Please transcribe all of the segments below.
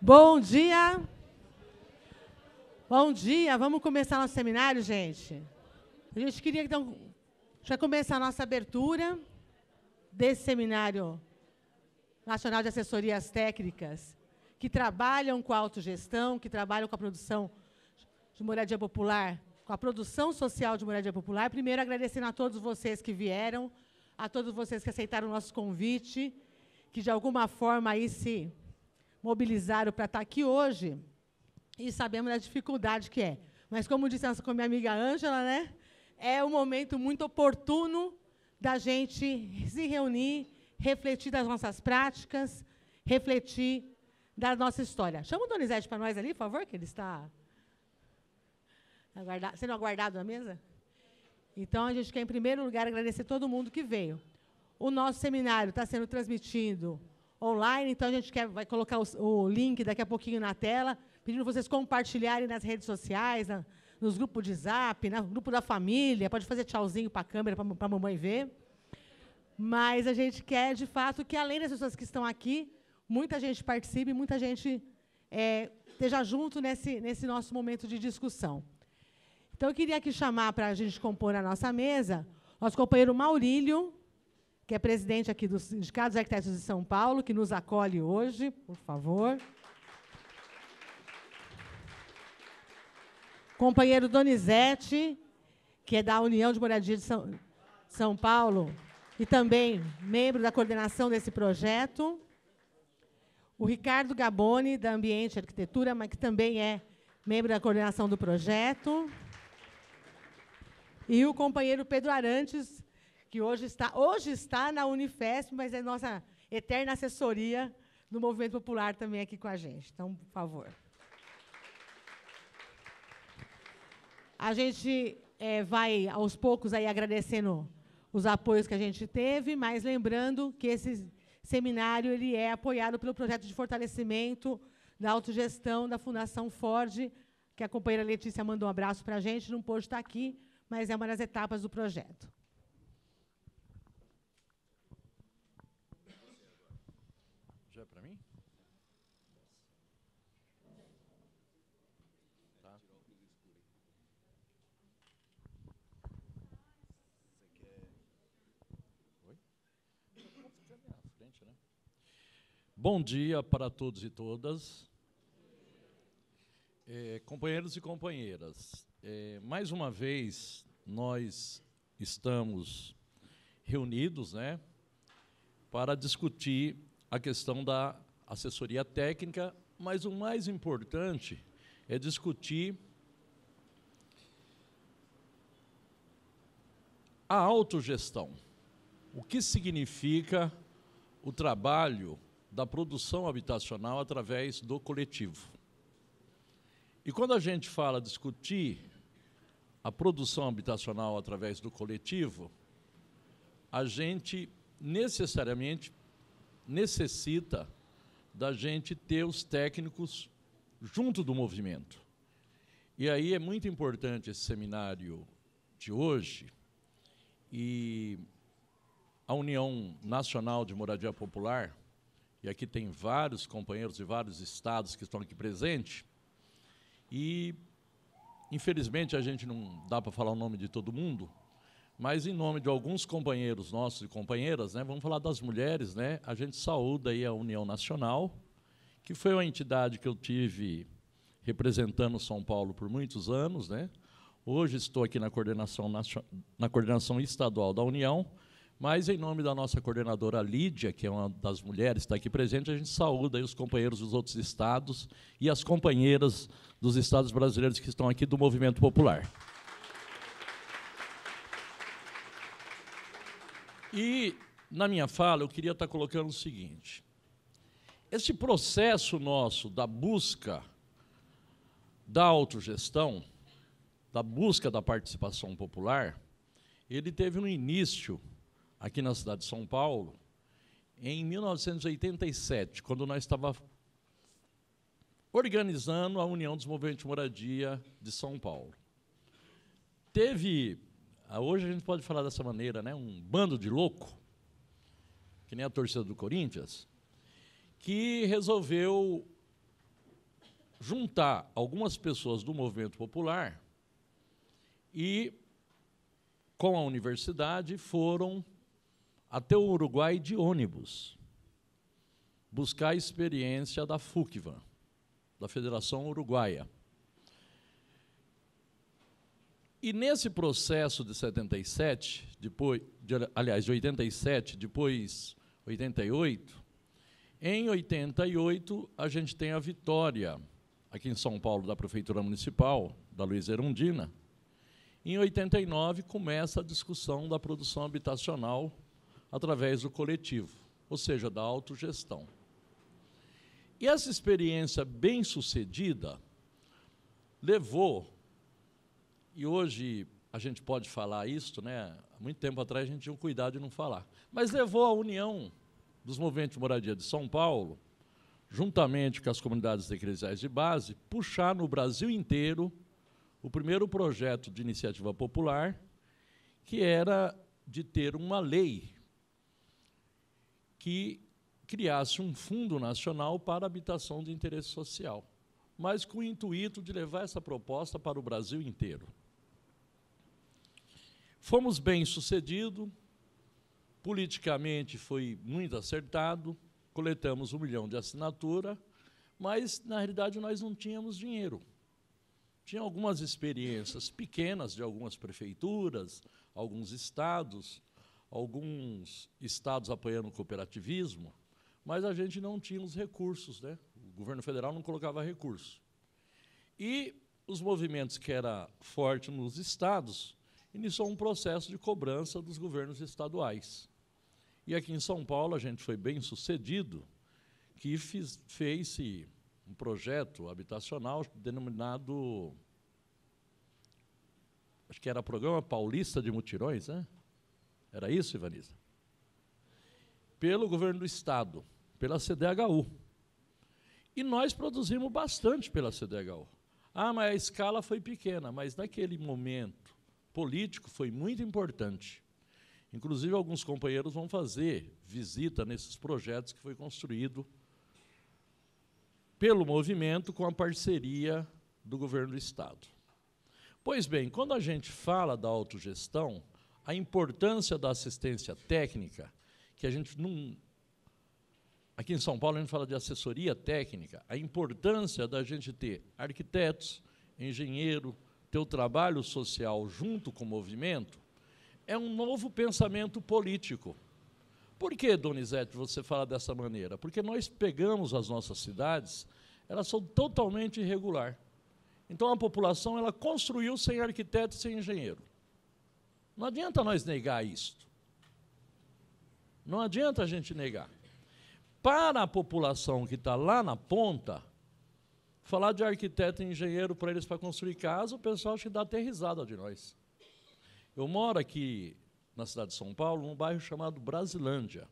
Bom dia. Bom dia. Vamos começar nosso seminário, gente? A gente queria, então, já começar a nossa abertura desse seminário nacional de assessorias técnicas que trabalham com a autogestão, que trabalham com a produção de moradia popular, com a produção social de moradia popular. Primeiro, agradecendo a todos vocês que vieram, a todos vocês que aceitaram o nosso convite, que de alguma forma aí se mobilizaram para estar tá aqui hoje e sabemos da dificuldade que é. Mas, como disse a minha amiga Ângela, né, é um momento muito oportuno da gente se reunir, refletir das nossas práticas, refletir da nossa história. Chama o Donizete para nós ali, por favor, que ele está sendo aguardado na mesa. Então, a gente quer, em primeiro lugar, agradecer todo mundo que veio. O nosso seminário está sendo transmitido online, então a gente quer, vai colocar o, o link daqui a pouquinho na tela, pedindo vocês compartilharem nas redes sociais, na, nos grupos de zap, no grupo da família, pode fazer tchauzinho para a câmera, para a mamãe ver. Mas a gente quer, de fato, que além das pessoas que estão aqui, muita gente participe, muita gente é, esteja junto nesse, nesse nosso momento de discussão. Então, eu queria aqui chamar para a gente compor a nossa mesa nosso companheiro Maurílio, que é presidente aqui do Sindicato dos Arquitetos é tá de São Paulo, que nos acolhe hoje, por favor. Companheiro Donizete, que é da União de Moradia de São, São Paulo e também membro da coordenação desse projeto. O Ricardo Gaboni, da Ambiente e Arquitetura, mas que também é membro da coordenação do projeto. E o companheiro Pedro Arantes, que hoje está, hoje está na Unifesp, mas é nossa eterna assessoria do Movimento Popular também aqui com a gente. Então, por favor. A gente é, vai, aos poucos, aí agradecendo os apoios que a gente teve, mas lembrando que esse seminário ele é apoiado pelo projeto de fortalecimento da autogestão da Fundação Ford, que a companheira Letícia mandou um abraço para a gente, não pôde estar aqui, mas é uma das etapas do projeto. Bom dia para todos e todas. É, companheiros e companheiras, é, mais uma vez nós estamos reunidos né, para discutir a questão da assessoria técnica, mas o mais importante é discutir a autogestão. O que significa o trabalho da produção habitacional através do coletivo. E quando a gente fala discutir a produção habitacional através do coletivo, a gente necessariamente necessita da gente ter os técnicos junto do movimento. E aí é muito importante esse seminário de hoje e a União Nacional de Moradia Popular e aqui tem vários companheiros de vários estados que estão aqui presentes, e infelizmente a gente não dá para falar o nome de todo mundo, mas em nome de alguns companheiros nossos e companheiras, né, vamos falar das mulheres, né, a gente saúda aí a União Nacional, que foi uma entidade que eu tive representando São Paulo por muitos anos, né, Hoje estou aqui na coordenação, na coordenação estadual da União, mas, em nome da nossa coordenadora Lídia, que é uma das mulheres que está aqui presente, a gente saúda os companheiros dos outros estados e as companheiras dos estados brasileiros que estão aqui do Movimento Popular. E, na minha fala, eu queria estar colocando o seguinte: esse processo nosso da busca da autogestão, da busca da participação popular, ele teve um início aqui na cidade de São Paulo, em 1987, quando nós estávamos organizando a União dos Movimentos de Moradia de São Paulo. Teve, ah, hoje a gente pode falar dessa maneira, né, um bando de louco, que nem a torcida do Corinthians, que resolveu juntar algumas pessoas do movimento popular e, com a universidade, foram até o Uruguai de ônibus, buscar a experiência da FUCVA, da Federação Uruguaia. E nesse processo de 77, depois, de, aliás, de 87, depois 88, em 88 a gente tem a vitória aqui em São Paulo da prefeitura municipal, da Luiz Erundina. Em 89 começa a discussão da produção habitacional através do coletivo, ou seja, da autogestão. E essa experiência bem-sucedida levou, e hoje a gente pode falar isso, né? Há muito tempo atrás a gente tinha um cuidado de não falar, mas levou a união dos movimentos de moradia de São Paulo, juntamente com as comunidades eclesiais de base, puxar no Brasil inteiro o primeiro projeto de iniciativa popular, que era de ter uma lei que criasse um fundo nacional para habitação de interesse social, mas com o intuito de levar essa proposta para o Brasil inteiro. Fomos bem sucedidos, politicamente foi muito acertado, coletamos um milhão de assinatura, mas na realidade nós não tínhamos dinheiro. Tinha algumas experiências pequenas de algumas prefeituras, alguns estados, alguns estados apoiando o cooperativismo, mas a gente não tinha os recursos, né? O governo federal não colocava recursos. E os movimentos que era forte nos estados iniciou um processo de cobrança dos governos estaduais. E aqui em São Paulo a gente foi bem sucedido, que fez fez um projeto habitacional denominado acho que era programa paulista de mutirões, né? Era isso, Ivaniza. Pelo governo do Estado, pela CDHU. E nós produzimos bastante pela CDHU. Ah, mas a escala foi pequena, mas naquele momento político foi muito importante. Inclusive, alguns companheiros vão fazer visita nesses projetos que foi construído pelo movimento com a parceria do governo do Estado. Pois bem, quando a gente fala da autogestão, a importância da assistência técnica, que a gente não. Aqui em São Paulo a gente fala de assessoria técnica, a importância da gente ter arquitetos, engenheiro, ter o trabalho social junto com o movimento, é um novo pensamento político. Por que, Donizete, você fala dessa maneira? Porque nós pegamos as nossas cidades, elas são totalmente irregular. Então a população ela construiu sem arquiteto, sem engenheiro. Não adianta nós negar isto. Não adianta a gente negar. Para a população que está lá na ponta, falar de arquiteto e engenheiro para eles para construir casa, o pessoal acha que dá até risada de nós. Eu moro aqui na cidade de São Paulo, num bairro chamado Brasilândia.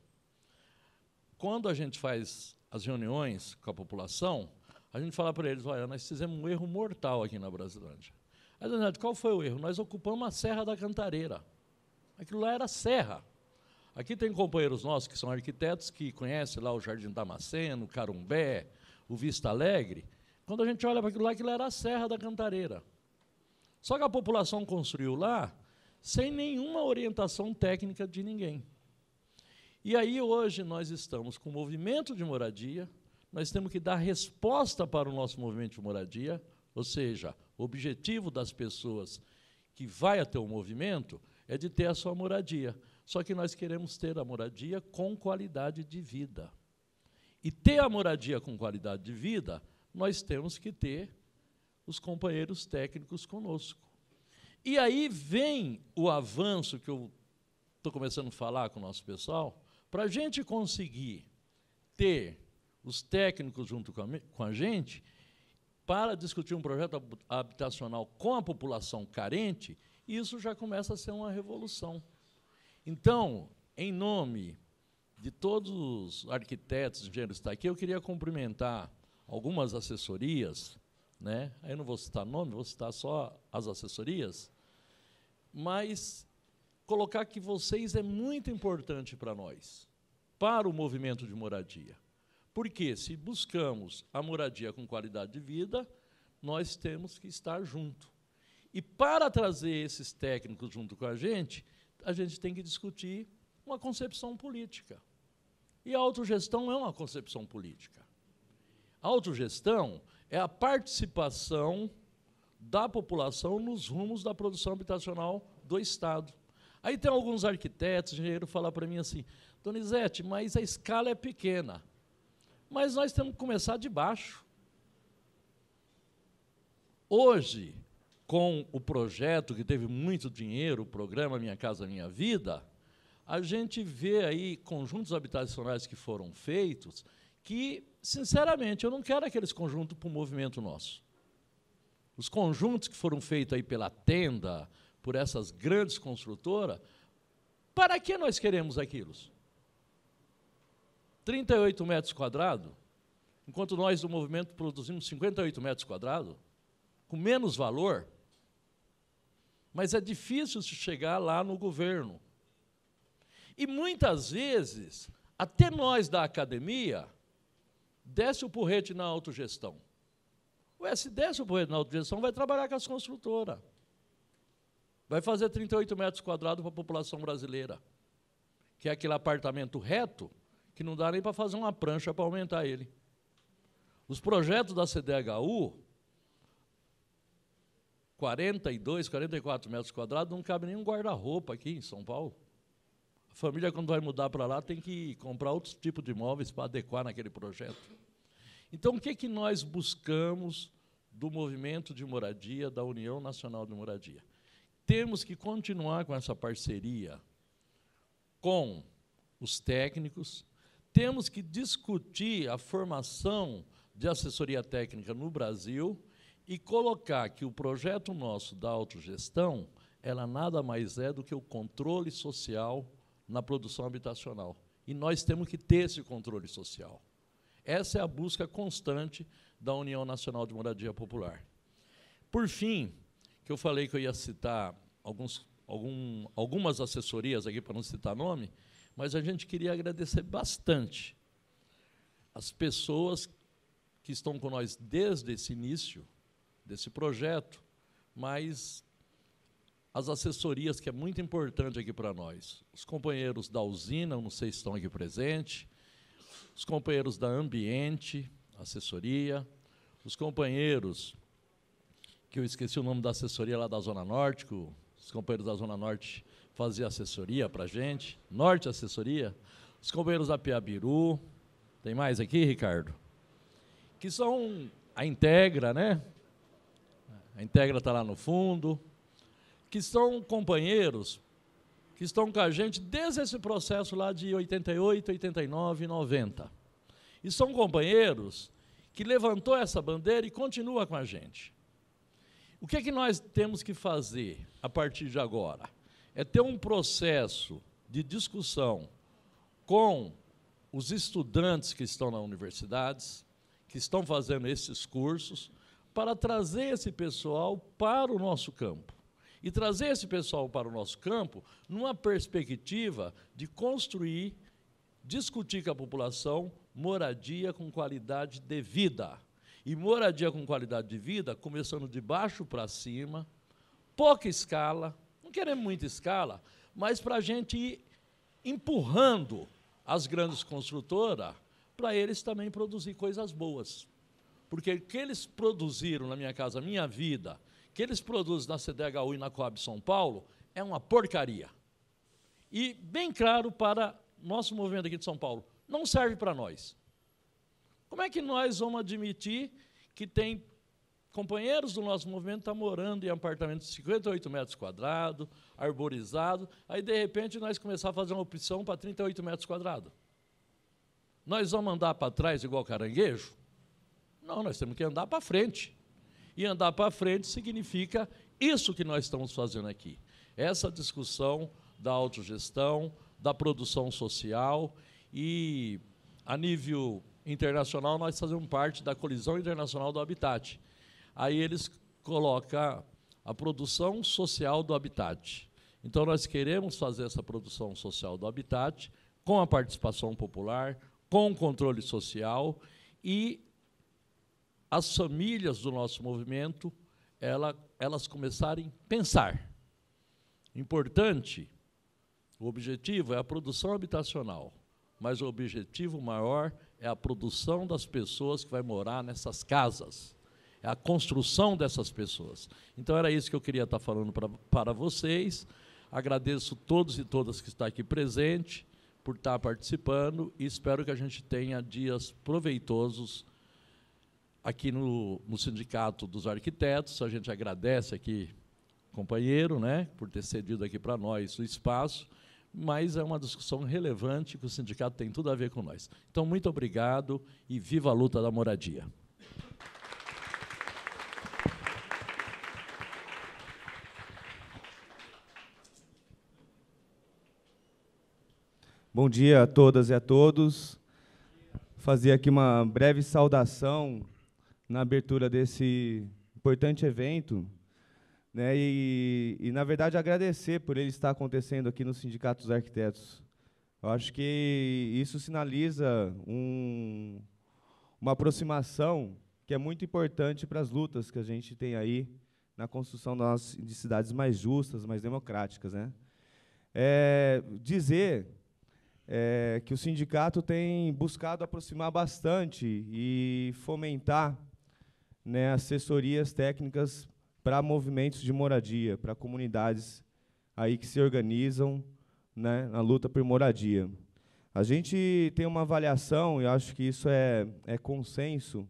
Quando a gente faz as reuniões com a população, a gente fala para eles: olha, nós fizemos um erro mortal aqui na Brasilândia. Aí, Daniel, qual foi o erro? Nós ocupamos a Serra da Cantareira. Aquilo lá era serra. Aqui tem companheiros nossos que são arquitetos, que conhecem lá o Jardim Damasceno, Carumbé, o Vista Alegre. Quando a gente olha para aquilo lá, aquilo era a Serra da Cantareira. Só que a população construiu lá sem nenhuma orientação técnica de ninguém. E aí hoje nós estamos com o movimento de moradia, nós temos que dar resposta para o nosso movimento de moradia, ou seja, o objetivo das pessoas que vai até o movimento é de ter a sua moradia. Só que nós queremos ter a moradia com qualidade de vida. E ter a moradia com qualidade de vida, nós temos que ter os companheiros técnicos conosco. E aí vem o avanço que eu estou começando a falar com o nosso pessoal, para a gente conseguir ter os técnicos junto com a, com a gente, para discutir um projeto habitacional com a população carente, isso já começa a ser uma revolução. Então, em nome de todos os arquitetos, engenheiros que tá estão aqui, eu queria cumprimentar algumas assessorias, né? eu não vou citar nome, vou citar só as assessorias, mas colocar que vocês é muito importante para nós, para o movimento de moradia. Porque se buscamos a moradia com qualidade de vida, nós temos que estar junto. E para trazer esses técnicos junto com a gente, a gente tem que discutir uma concepção política. E a autogestão é uma concepção política. A autogestão é a participação da população nos rumos da produção habitacional do Estado. Aí tem alguns arquitetos, engenheiros falaram para mim assim, Donizete, mas a escala é pequena. Mas nós temos que começar de baixo. Hoje, com o projeto que teve muito dinheiro, o programa Minha Casa Minha Vida, a gente vê aí conjuntos habitacionais que foram feitos que, sinceramente, eu não quero aqueles conjuntos para o movimento nosso. Os conjuntos que foram feitos aí pela tenda, por essas grandes construtoras, para que nós queremos aquilo? 38 metros quadrados, enquanto nós do movimento produzimos 58 metros quadrados, com menos valor, mas é difícil se chegar lá no governo. E muitas vezes, até nós da academia, desce o porrete na autogestão. Ué, se desce o porrete na autogestão, vai trabalhar com as construtoras. Vai fazer 38 metros quadrados para a população brasileira, que é aquele apartamento reto, que não dá nem para fazer uma prancha para aumentar ele. Os projetos da CDHU, 42, 44 metros quadrados, não cabe nenhum guarda-roupa aqui em São Paulo. A família, quando vai mudar para lá, tem que comprar outros tipos de imóveis para adequar naquele projeto. Então, o que, é que nós buscamos do movimento de moradia, da União Nacional de Moradia? Temos que continuar com essa parceria com os técnicos, temos que discutir a formação de assessoria técnica no Brasil e colocar que o projeto nosso da autogestão, ela nada mais é do que o controle social na produção habitacional. E nós temos que ter esse controle social. Essa é a busca constante da União Nacional de Moradia Popular. Por fim, que eu falei que eu ia citar alguns, algum, algumas assessorias aqui, para não citar nome, mas a gente queria agradecer bastante as pessoas que estão com nós desde esse início desse projeto, mas as assessorias, que é muito importante aqui para nós. Os companheiros da usina, não sei se estão aqui presentes, os companheiros da ambiente, assessoria, os companheiros, que eu esqueci o nome da assessoria lá da Zona Norte, os companheiros da Zona Norte fazia assessoria para gente, Norte Assessoria, os companheiros da Piabiru, tem mais aqui, Ricardo? Que são a Integra, né? A Integra está lá no fundo, que são companheiros que estão com a gente desde esse processo lá de 88, 89, 90. E são companheiros que levantou essa bandeira e continua com a gente. O que é que nós temos que fazer a partir de agora? é ter um processo de discussão com os estudantes que estão nas universidades, que estão fazendo esses cursos, para trazer esse pessoal para o nosso campo. E trazer esse pessoal para o nosso campo numa perspectiva de construir, discutir com a população moradia com qualidade de vida. E moradia com qualidade de vida, começando de baixo para cima, pouca escala, queremos muita escala, mas para a gente ir empurrando as grandes construtoras para eles também produzir coisas boas. Porque o que eles produziram na minha casa, minha vida, que eles produzem na CDHU e na Coab São Paulo, é uma porcaria. E bem claro para nosso movimento aqui de São Paulo, não serve para nós. Como é que nós vamos admitir que tem companheiros do nosso movimento estão tá morando em apartamentos de 58 metros quadrados, arborizado. Aí, de repente, nós começamos a fazer uma opção para 38 metros quadrados. Nós vamos andar para trás igual caranguejo? Não, nós temos que andar para frente. E andar para frente significa isso que nós estamos fazendo aqui. Essa discussão da autogestão, da produção social e a nível internacional nós fazemos parte da colisão internacional do habitat, Aí eles colocam a produção social do habitat. Então, nós queremos fazer essa produção social do habitat com a participação popular, com o controle social e as famílias do nosso movimento ela, elas começarem a pensar. Importante, o objetivo é a produção habitacional, mas o objetivo maior é a produção das pessoas que vai morar nessas casas é a construção dessas pessoas. Então era isso que eu queria estar falando pra, para vocês. Agradeço todos e todas que estão aqui presente por estar participando e espero que a gente tenha dias proveitosos aqui no, no Sindicato dos Arquitetos. A gente agradece aqui, companheiro, né, por ter cedido aqui para nós o espaço mas é uma discussão relevante que o sindicato tem tudo a ver com nós. Então, muito obrigado e viva a luta da moradia. Bom dia a todas e a todos. Fazer aqui uma breve saudação na abertura desse importante evento, né? E, e na verdade agradecer por ele estar acontecendo aqui no Sindicato dos Arquitetos. Eu acho que isso sinaliza um, uma aproximação que é muito importante para as lutas que a gente tem aí na construção de cidades mais justas, mais democráticas, né? É, dizer é, que o sindicato tem buscado aproximar bastante e fomentar né, assessorias técnicas para movimentos de moradia, para comunidades aí que se organizam né, na luta por moradia. A gente tem uma avaliação, e acho que isso é, é consenso,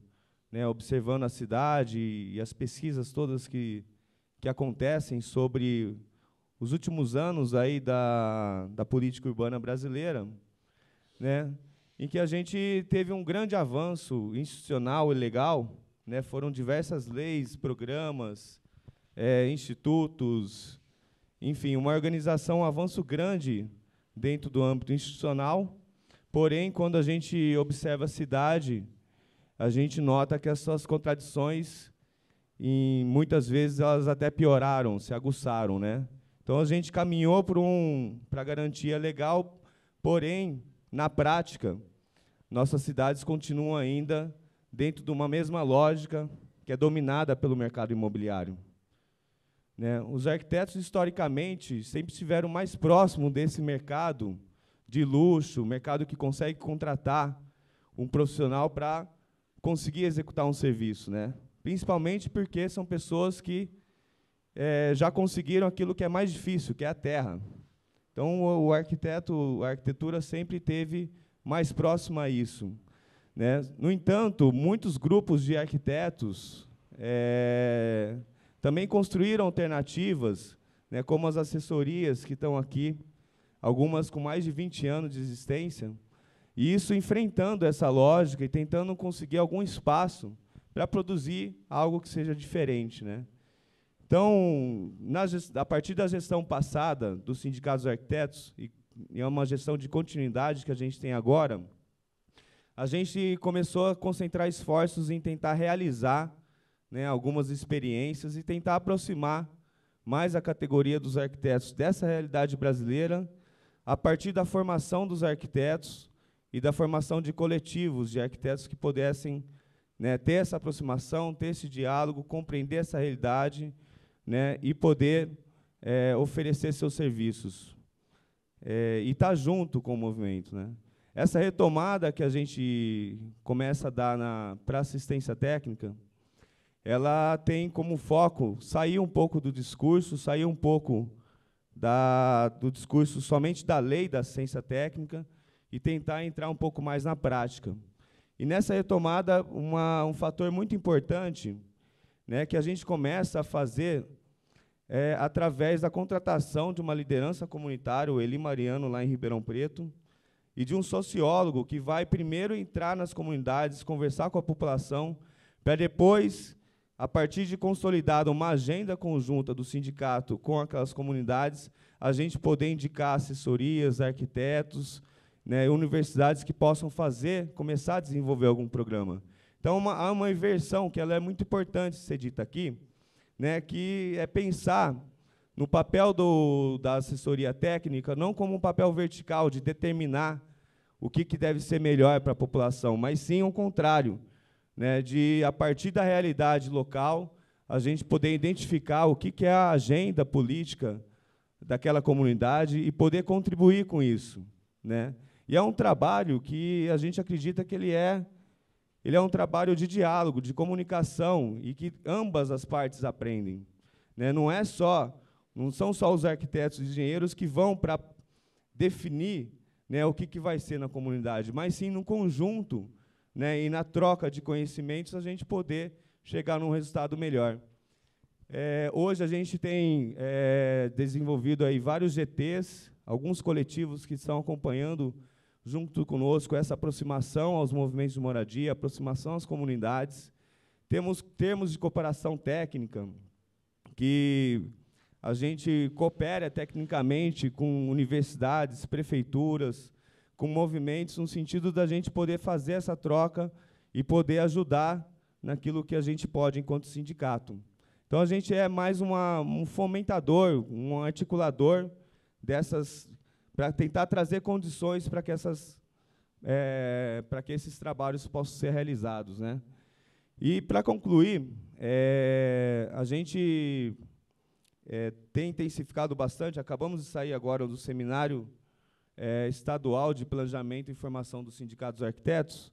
né, observando a cidade e as pesquisas todas que, que acontecem sobre os últimos anos aí da, da política urbana brasileira, né, em que a gente teve um grande avanço institucional e legal, né, foram diversas leis, programas, é, institutos, enfim, uma organização, um avanço grande dentro do âmbito institucional. Porém, quando a gente observa a cidade, a gente nota que as suas contradições, em, muitas vezes, elas até pioraram, se aguçaram, né? Então a gente caminhou para um, a garantia legal, porém, na prática, nossas cidades continuam ainda dentro de uma mesma lógica que é dominada pelo mercado imobiliário. Né? Os arquitetos, historicamente, sempre estiveram mais próximos desse mercado de luxo, mercado que consegue contratar um profissional para conseguir executar um serviço. Né? Principalmente porque são pessoas que é, já conseguiram aquilo que é mais difícil, que é a terra. Então, o, o arquiteto, a arquitetura sempre teve mais próxima a isso. Né? No entanto, muitos grupos de arquitetos é, também construíram alternativas, né, como as assessorias que estão aqui, algumas com mais de 20 anos de existência, e isso enfrentando essa lógica e tentando conseguir algum espaço para produzir algo que seja diferente. Né? Então, na, a partir da gestão passada do Sindicato dos Arquitetos, e, é uma gestão de continuidade que a gente tem agora, a gente começou a concentrar esforços em tentar realizar né, algumas experiências e tentar aproximar mais a categoria dos arquitetos dessa realidade brasileira a partir da formação dos arquitetos e da formação de coletivos de arquitetos que pudessem né, ter essa aproximação, ter esse diálogo, compreender essa realidade né, e poder é, oferecer seus serviços é, e estar tá junto com o movimento. Né. Essa retomada que a gente começa a dar para assistência técnica, ela tem como foco sair um pouco do discurso, sair um pouco da, do discurso somente da lei da assistência técnica e tentar entrar um pouco mais na prática. E nessa retomada, uma, um fator muito importante né, que a gente começa a fazer é, através da contratação de uma liderança comunitária, o Eli Mariano, lá em Ribeirão Preto, e de um sociólogo que vai primeiro entrar nas comunidades, conversar com a população, para depois, a partir de consolidada uma agenda conjunta do sindicato com aquelas comunidades, a gente poder indicar assessorias, arquitetos, né, universidades que possam fazer, começar a desenvolver algum programa. Então, uma, há uma inversão que ela é muito importante ser dita aqui, né, que é pensar no papel do, da assessoria técnica não como um papel vertical de determinar o que, que deve ser melhor para a população, mas sim o contrário, né, de, a partir da realidade local, a gente poder identificar o que, que é a agenda política daquela comunidade e poder contribuir com isso. Né? E é um trabalho que a gente acredita que ele é ele é um trabalho de diálogo, de comunicação e que ambas as partes aprendem. Né? Não é só, não são só os arquitetos e engenheiros que vão para definir né, o que, que vai ser na comunidade, mas sim no conjunto né, e na troca de conhecimentos a gente poder chegar num resultado melhor. É, hoje a gente tem é, desenvolvido aí vários GTs, alguns coletivos que estão acompanhando junto conosco essa aproximação aos movimentos de moradia, aproximação às comunidades. Temos termos de cooperação técnica, que a gente coopera tecnicamente com universidades, prefeituras, com movimentos, no sentido da gente poder fazer essa troca e poder ajudar naquilo que a gente pode enquanto sindicato. Então, a gente é mais uma, um fomentador, um articulador dessas para tentar trazer condições para que, essas, é, que esses trabalhos possam ser realizados. Né? E, para concluir, é, a gente é, tem intensificado bastante, acabamos de sair agora do seminário é, estadual de planejamento e formação dos sindicatos arquitetos,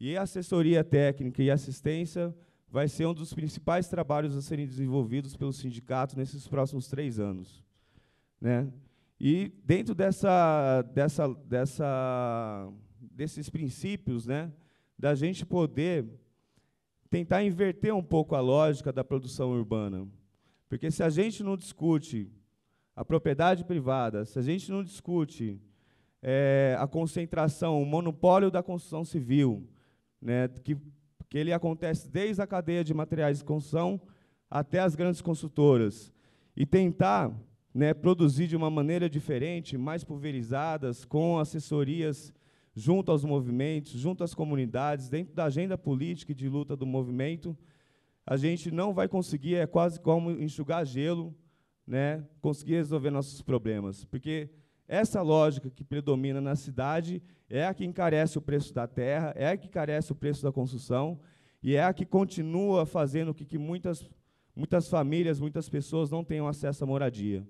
e a assessoria técnica e assistência vai ser um dos principais trabalhos a serem desenvolvidos pelo sindicato nesses próximos três anos. Né? E dentro dessa, dessa, dessa, desses princípios, né, da gente poder tentar inverter um pouco a lógica da produção urbana. Porque se a gente não discute a propriedade privada, se a gente não discute é, a concentração, o monopólio da construção civil, né, que, que ele acontece desde a cadeia de materiais de construção até as grandes construtoras, e tentar né, produzir de uma maneira diferente, mais pulverizadas, com assessorias junto aos movimentos, junto às comunidades, dentro da agenda política e de luta do movimento, a gente não vai conseguir, é quase como enxugar gelo, né, conseguir resolver nossos problemas, porque essa lógica que predomina na cidade é a que encarece o preço da terra, é a que encarece o preço da construção e é a que continua fazendo com que, que muitas, muitas famílias, muitas pessoas não tenham acesso à moradia.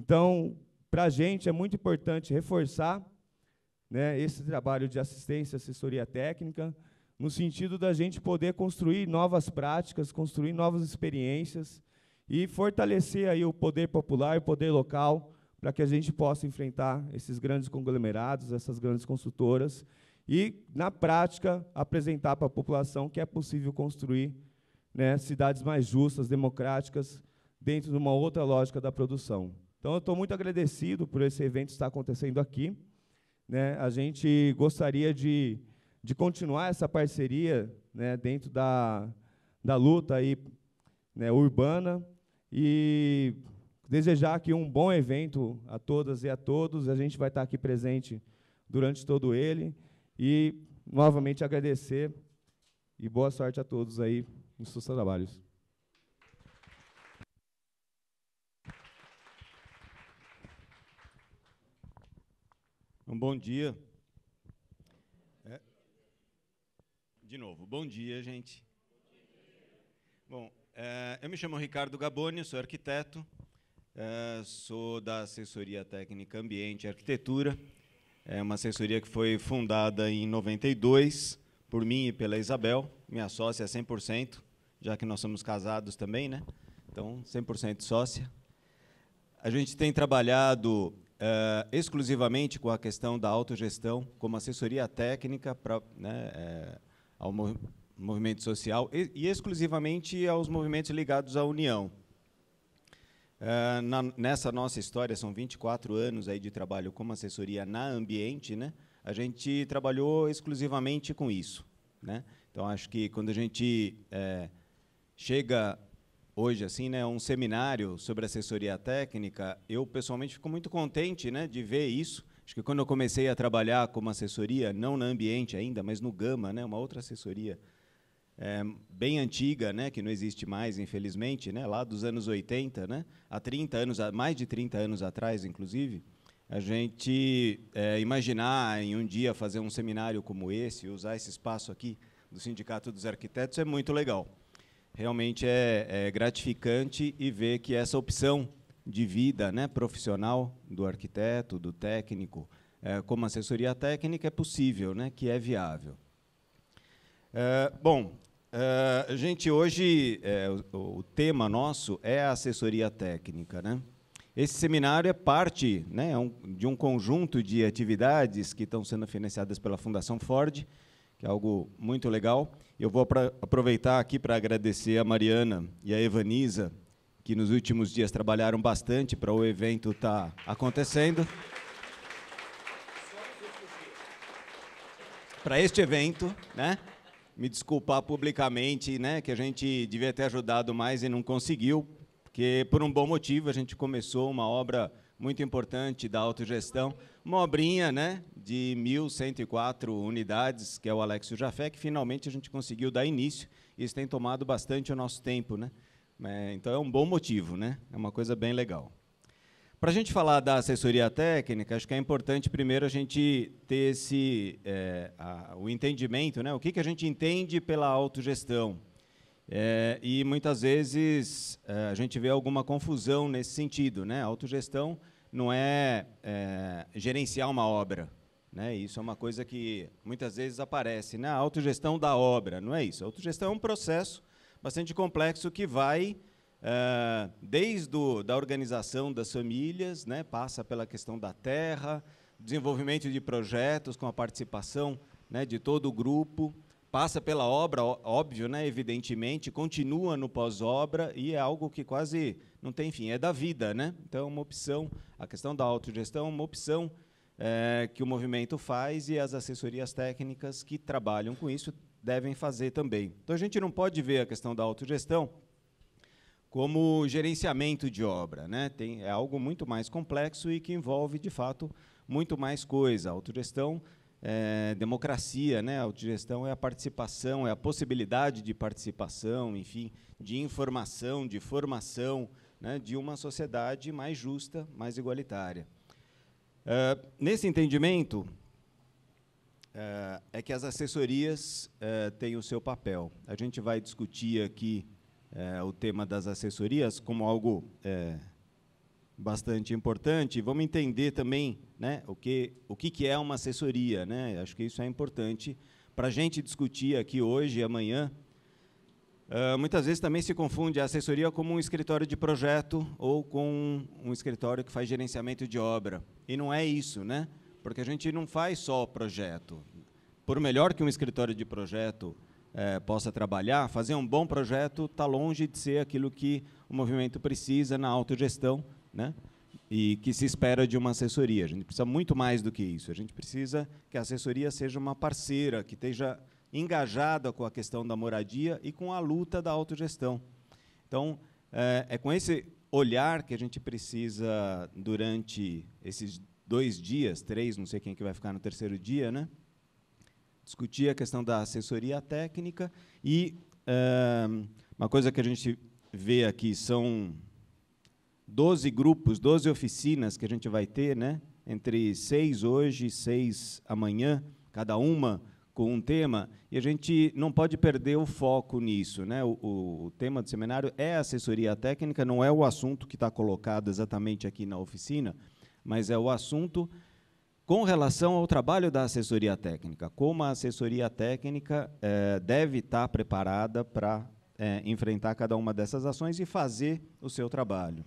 Então, para a gente é muito importante reforçar né, esse trabalho de assistência, assessoria técnica, no sentido da gente poder construir novas práticas, construir novas experiências e fortalecer aí o poder popular, o poder local, para que a gente possa enfrentar esses grandes conglomerados, essas grandes consultoras e, na prática, apresentar para a população que é possível construir né, cidades mais justas, democráticas, dentro de uma outra lógica da produção. Então, eu estou muito agradecido por esse evento estar acontecendo aqui. Né? A gente gostaria de, de continuar essa parceria né, dentro da, da luta aí, né, urbana e desejar aqui um bom evento a todas e a todos. A gente vai estar aqui presente durante todo ele. E, novamente, agradecer e boa sorte a todos aí nos seus trabalhos. Um bom dia. É. De novo, bom dia, gente. Bom, é, eu me chamo Ricardo Gaboni, sou arquiteto, é, sou da assessoria técnica Ambiente e Arquitetura. É uma assessoria que foi fundada em 92 por mim e pela Isabel, minha sócia 100%, já que nós somos casados também, né? Então, 100% sócia. A gente tem trabalhado Uh, exclusivamente com a questão da autogestão, como assessoria técnica para né, é, ao mov movimento social e, e, exclusivamente aos movimentos ligados à União. Uh, na, nessa nossa história, são 24 anos aí de trabalho como assessoria na Ambiente, né, a gente trabalhou exclusivamente com isso. Né? Então, acho que quando a gente é, chega hoje, assim, né, um seminário sobre assessoria técnica, eu pessoalmente fico muito contente né, de ver isso. Acho que quando eu comecei a trabalhar como assessoria, não na Ambiente ainda, mas no Gama, né, uma outra assessoria é, bem antiga, né, que não existe mais, infelizmente, né, lá dos anos 80, né, há 30 anos, mais de 30 anos atrás, inclusive, a gente é, imaginar em um dia fazer um seminário como esse, usar esse espaço aqui do Sindicato dos Arquitetos é muito legal realmente é, é, gratificante e ver que essa opção de vida né, profissional do arquiteto, do técnico, é, como assessoria técnica, é possível, né, que é viável. É, bom, é, a gente hoje, é, o, o, tema nosso é a assessoria técnica. Né? Esse seminário é parte né, é um, de um conjunto de atividades que estão sendo financiadas pela Fundação Ford, que é algo muito legal. Eu vou aproveitar aqui para agradecer a Mariana e a Evanisa, que nos últimos dias trabalharam bastante para o evento estar tá acontecendo. Para este evento, né? Me desculpar publicamente, né, que a gente devia ter ajudado mais e não conseguiu, porque por um bom motivo a gente começou uma obra muito importante da autogestão. Uma obrinha né, de 1.104 unidades, que é o Alexio Jafé, que finalmente a gente conseguiu dar início. Isso tem tomado bastante o nosso tempo. Né? É, então é um bom motivo, né? é uma coisa bem legal. Para a gente falar da assessoria técnica, acho que é importante primeiro a gente ter esse, é, a, o entendimento, né? o que, que a gente entende pela autogestão. É, e muitas vezes é, a gente vê alguma confusão nesse sentido. Né? A autogestão não é, é gerenciar uma obra. Né? Isso é uma coisa que muitas vezes aparece. Né? A autogestão da obra, não é isso. A autogestão é um processo bastante complexo que vai é, desde o, da organização das famílias, né? passa pela questão da terra, desenvolvimento de projetos com a participação né, de todo o grupo, passa pela obra, óbvio, né, evidentemente, continua no pós-obra e é algo que quase não tem fim, é da vida. Né? Então, é uma opção, a questão da autogestão é uma opção é, que o movimento faz e as assessorias técnicas que trabalham com isso devem fazer também. Então, a gente não pode ver a questão da autogestão como gerenciamento de obra. Né? Tem, é algo muito mais complexo e que envolve, de fato, muito mais coisa. A autogestão é, democracia, né? A autogestão é a participação, é a possibilidade de participação, enfim, de informação, de formação, né? de uma sociedade mais justa, mais igualitária. É, nesse entendimento, é, é, que as assessorias é, têm o seu papel. A gente vai discutir aqui é, o tema das assessorias como algo é, bastante importante. Vamos entender também né, o, que, o que, que é uma assessoria. Né? Acho que isso é importante para a gente discutir aqui hoje e amanhã. Uh, muitas vezes também se confunde a assessoria como um escritório de projeto ou com um, escritório que faz gerenciamento de obra. E não é isso, né? porque a gente não faz só projeto. Por melhor que um escritório de projeto é, possa trabalhar, fazer um bom projeto está longe de ser aquilo que o movimento precisa na autogestão né? e que se espera de uma assessoria. A gente precisa muito mais do que isso. A gente precisa que a assessoria seja uma parceira, que esteja engajada com a questão da moradia e com a luta da autogestão. Então, é, é com esse olhar que a gente precisa, durante esses dois dias, três, não sei quem é que vai ficar no terceiro dia, né? discutir a questão da assessoria técnica e é, uma coisa que a gente vê aqui são 12 grupos, 12 oficinas que a gente vai ter, né? entre seis hoje e seis amanhã, cada uma com um tema, e a gente não pode perder o foco nisso. Né? O, o, o tema do seminário é assessoria técnica, não é o assunto que está colocado exatamente aqui na oficina, mas é o assunto com relação ao trabalho da assessoria técnica, como a assessoria técnica eh, deve estar preparada para eh, enfrentar cada uma dessas ações e fazer o seu trabalho.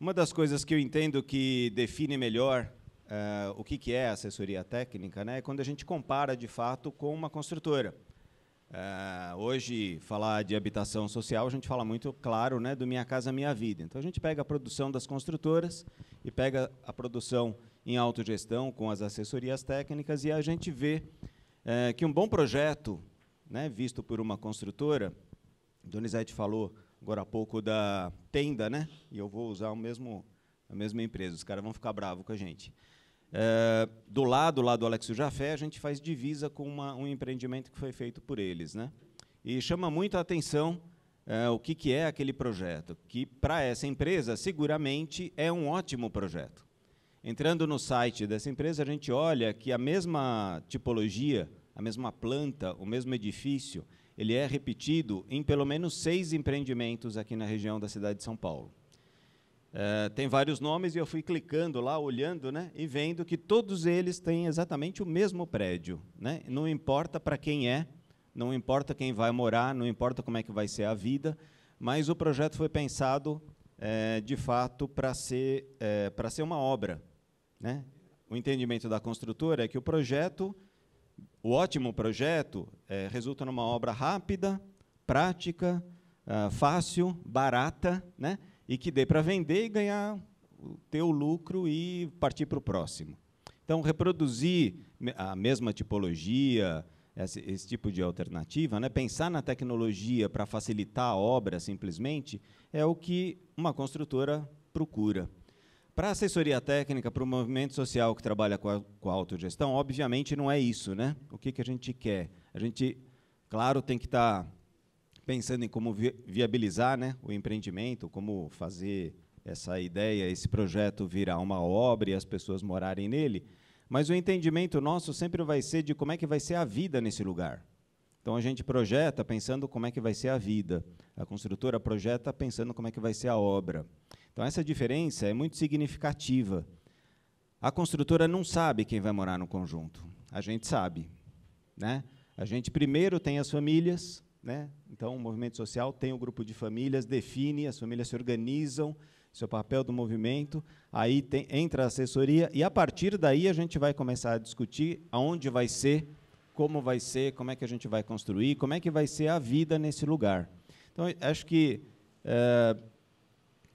Uma das coisas que eu entendo que define melhor uh, o que, que é assessoria técnica né, é quando a gente compara, de fato, com uma construtora. Uh, hoje, falar de habitação social, a gente fala muito, claro, né, do Minha Casa Minha Vida. Então, a gente pega a produção das construtoras e pega a produção em autogestão com as assessorias técnicas e a gente vê uh, que um bom projeto, né, visto por uma construtora, Donizete falou agora há pouco da Tenda, né? E eu vou usar o mesmo, a mesma empresa. Os caras vão ficar bravos com a gente. É, do lado lá do Alex Jafé, a gente faz divisa com uma, um empreendimento que foi feito por eles, né? E chama muito a atenção é, o que, que é aquele projeto, que para essa empresa seguramente é um ótimo projeto. Entrando no site dessa empresa, a gente olha que a mesma tipologia, a mesma planta, o mesmo edifício, ele é repetido em pelo menos seis empreendimentos aqui na região da cidade de São Paulo. É, tem vários nomes e eu fui clicando lá, olhando, né, e vendo que todos eles têm exatamente o mesmo prédio. Né? Não importa para quem é, não importa quem vai morar, não importa como é que vai ser a vida, mas o projeto foi pensado, é, de fato, para ser, é, ser uma obra. Né? O entendimento da construtora é que o projeto o ótimo projeto é, resulta numa obra rápida, prática, uh, fácil, barata, né? e que dê para vender e ganhar o teu lucro e partir para o próximo. Então, reproduzir a mesma tipologia, esse, esse, tipo de alternativa, né? pensar na tecnologia para facilitar a obra simplesmente, é o que uma construtora procura. Para a assessoria técnica, para o movimento social que trabalha com a, com a autogestão, obviamente não é isso, né? O que, que a gente quer? A gente, claro, tem que estar tá pensando em como vi viabilizar né, o empreendimento, como fazer essa ideia, esse projeto virar uma obra e as pessoas morarem nele, mas o entendimento nosso sempre vai ser de como é que vai ser a vida nesse lugar. Então a gente projeta pensando como é que vai ser a vida. A construtora projeta pensando como é que vai ser a obra. Então essa diferença é muito significativa. A construtora não sabe quem vai morar no conjunto. A gente sabe, né? A gente primeiro tem as famílias, né? Então o movimento social tem o grupo de famílias, define, as famílias se organizam, seu é papel do movimento, aí tem, entra a assessoria e a partir daí a gente vai começar a discutir aonde vai ser como vai ser, como é que a gente vai construir, como é que vai ser a vida nesse lugar. Então, acho que é,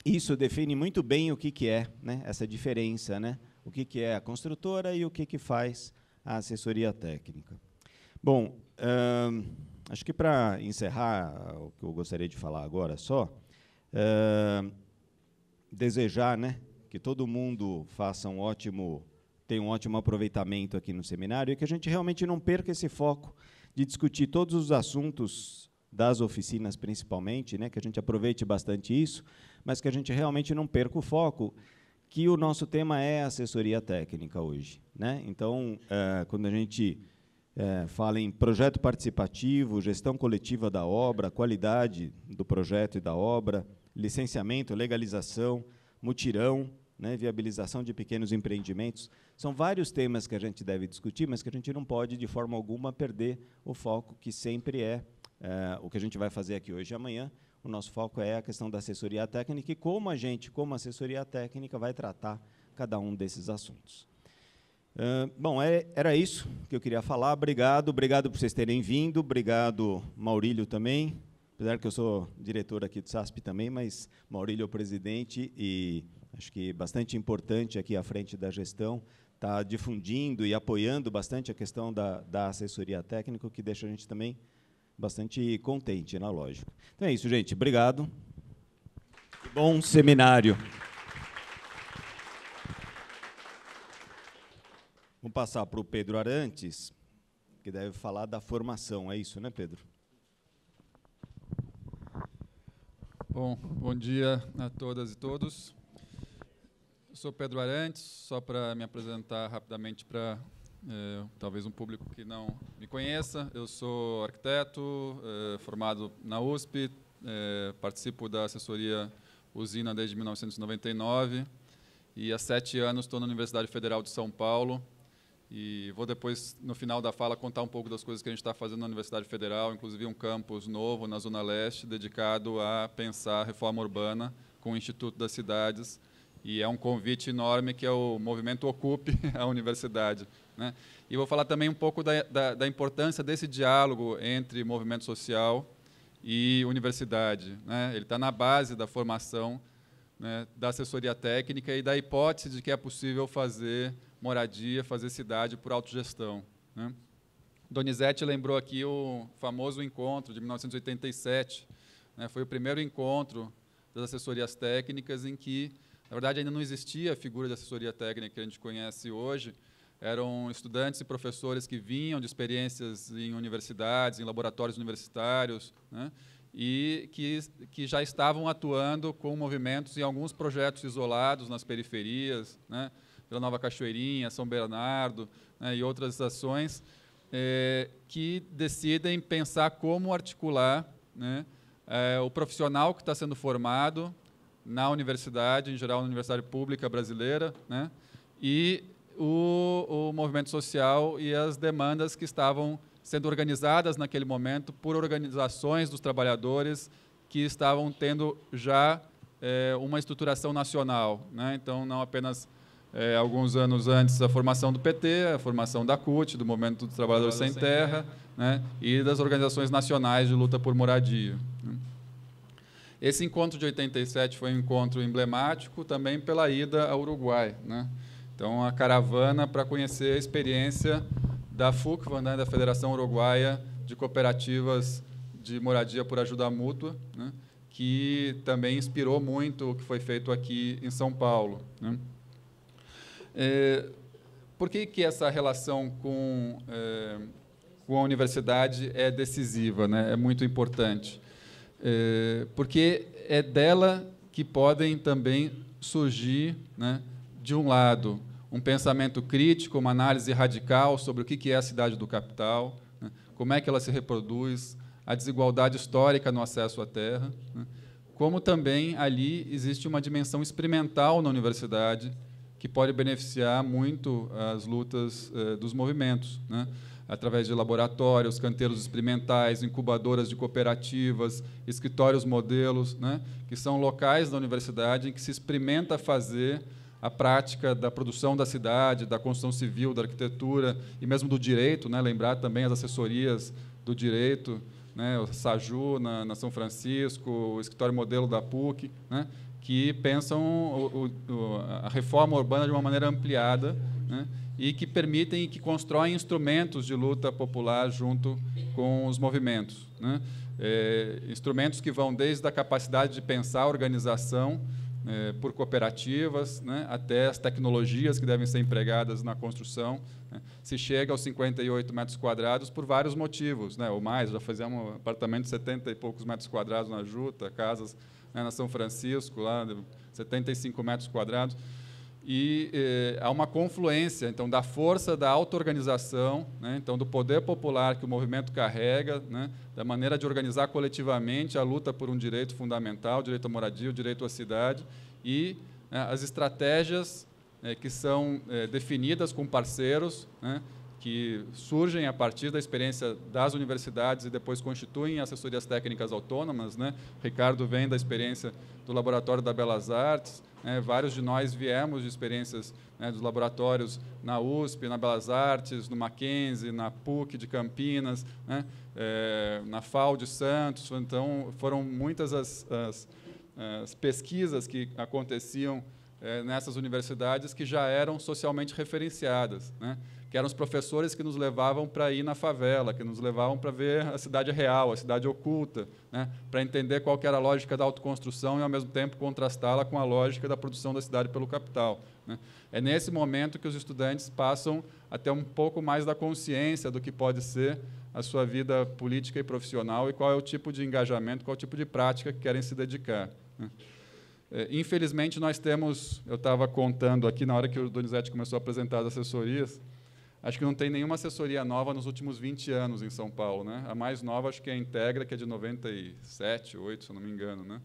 isso define muito bem o que, que é né, essa diferença, né? o que, que é a construtora e o que, que faz a assessoria técnica. Bom, hum, acho que para encerrar o que eu gostaria de falar agora só, hum, desejar né, que todo mundo faça um ótimo tem um ótimo aproveitamento aqui no seminário e que a gente realmente não perca esse foco de discutir todos os assuntos das oficinas, principalmente, né, que a gente aproveite bastante isso, mas que a gente realmente não perca o foco que o nosso tema é assessoria técnica hoje. Né? Então, é, quando a gente é, fala em projeto participativo, gestão coletiva da obra, qualidade do projeto e da obra, licenciamento, legalização, mutirão, né, viabilização de pequenos empreendimentos, são vários temas que a gente deve discutir, mas que a gente não pode, de forma alguma, perder o foco que sempre é, é o que a gente vai fazer aqui hoje e amanhã. O nosso foco é a questão da assessoria técnica e como a gente, como assessoria técnica, vai tratar cada um desses assuntos. Uh, bom, é, era isso que eu queria falar. Obrigado, obrigado por vocês terem vindo. Obrigado, Maurílio, também. Apesar que eu sou diretor aqui do SASP também, mas Maurílio é o presidente e acho que bastante importante aqui à frente da gestão, está difundindo e apoiando bastante a questão da, da assessoria técnica, que deixa a gente também bastante contente, na né, lógica. Então é isso, gente. Obrigado. Bom seminário. Vamos passar para o Pedro Arantes, que deve falar da formação. É isso, né, Pedro? Bom, bom dia a todas e todos. Eu sou Pedro Arantes, só para me apresentar rapidamente para é, talvez um público que não me conheça. Eu sou arquiteto, é, formado na USP, é, participo da assessoria Usina desde 1999 e há sete anos estou na Universidade Federal de São Paulo e vou depois, no final da fala, contar um pouco das coisas que a gente está fazendo na Universidade Federal, inclusive um campus novo na Zona Leste dedicado a pensar reforma urbana com o Instituto das Cidades, e é um convite enorme que é o movimento Ocupe a Universidade. Né? E vou falar também um pouco da, da, da, importância desse diálogo entre movimento social e universidade. Né? Ele está na base da formação né, da assessoria técnica e da hipótese de que é possível fazer moradia, fazer cidade por autogestão. Né? Donizete lembrou aqui o famoso encontro de 1987. Né? Foi o primeiro encontro das assessorias técnicas em que na verdade, ainda não existia a figura de assessoria técnica que a gente conhece hoje. Eram estudantes e professores que vinham de experiências em universidades, em laboratórios universitários, né? e que, que já estavam atuando com movimentos em alguns projetos isolados nas periferias, né? Vila Nova Cachoeirinha, São Bernardo né? e outras ações, eh, que decidem pensar como articular né? Eh, o profissional que está sendo formado na universidade, em geral na universidade pública brasileira, né? e o, o movimento social e as demandas que estavam sendo organizadas naquele momento por organizações dos trabalhadores que estavam tendo já é, uma estruturação nacional. Né? Então, não apenas é, alguns anos antes a formação do PT, a formação da CUT, do Movimento dos Trabalhadores Trabalhador Sem, Sem Terra, terra né? e das organizações nacionais de luta por moradia. Né? Esse encontro de 87 foi um encontro emblemático também pela ida ao Uruguai. Né? Então, a caravana para conhecer a experiência da FUCVAN, né, da Federação Uruguaia de Cooperativas de Moradia por Ajuda Mútua, né, que também inspirou muito o que foi feito aqui em São Paulo. Né. É, por que, que essa relação com, é, com a universidade é decisiva, né, é muito importante? é, porque é dela que podem também surgir, né, de um lado, um pensamento crítico, uma análise radical sobre o que é a cidade do capital, né, como é que ela se reproduz, a desigualdade histórica no acesso à terra, né, como também ali existe uma dimensão experimental na universidade que pode beneficiar muito as lutas eh, dos movimentos. Né através de laboratórios, canteiros experimentais, incubadoras de cooperativas, escritórios modelos, né, que são locais da universidade em que se experimenta fazer a prática da produção da cidade, da construção civil, da arquitetura e mesmo do direito, né, lembrar também as assessorias do direito, né, o SAJU na, na São Francisco, o escritório modelo da PUC, né, que pensam o, o, a reforma urbana de uma maneira ampliada né, e que permitem e que constroem instrumentos de luta popular junto com os movimentos. Né? É, instrumentos que vão desde a capacidade de pensar a organização é, por cooperativas, né, até as tecnologias que devem ser empregadas na construção. Né, se chega aos 58 metros quadrados por vários motivos, né, ou mais, já fizemos um apartamento de 70 e poucos metros quadrados na Juta, casas né, na São Francisco, lá 75 metros quadrados e eh, há uma confluência então da força da auto-organização, né, então do poder popular que o movimento carrega, né, da maneira de organizar coletivamente a luta por um direito fundamental, o direito à moradia, o direito à cidade e né, as estratégias né, que são eh, definidas com parceiros, né, que surgem a partir da experiência das universidades e depois constituem assessorias técnicas autônomas. Né. Ricardo vem da experiência do Laboratório da Belas Artes, né? Vários de nós viemos de experiências né, dos laboratórios na USP, na Belas Artes, no Mackenzie, na PUC de Campinas, né? é, na FAO de Santos. Então, foram muitas as, as, as pesquisas que aconteciam é, nessas universidades que já eram socialmente referenciadas. Né? que eram os professores que nos levavam para ir na favela, que nos levavam para ver a cidade real, a cidade oculta, né? para entender qual era a lógica da autoconstrução e, ao mesmo tempo, contrastá-la com a lógica da produção da cidade pelo capital. Né? É nesse momento que os estudantes passam a ter um pouco mais da consciência do que pode ser a sua vida política e profissional e qual é o tipo de engajamento, qual é o tipo de prática que querem se dedicar. Né? É, infelizmente, nós temos, eu estava contando aqui na hora que o Donizete começou a apresentar as assessorias, Acho que não tem nenhuma assessoria nova nos últimos 20 anos em São Paulo. Né? A mais nova acho que é a Integra, que é de 97, 8, se eu não me engano. Né?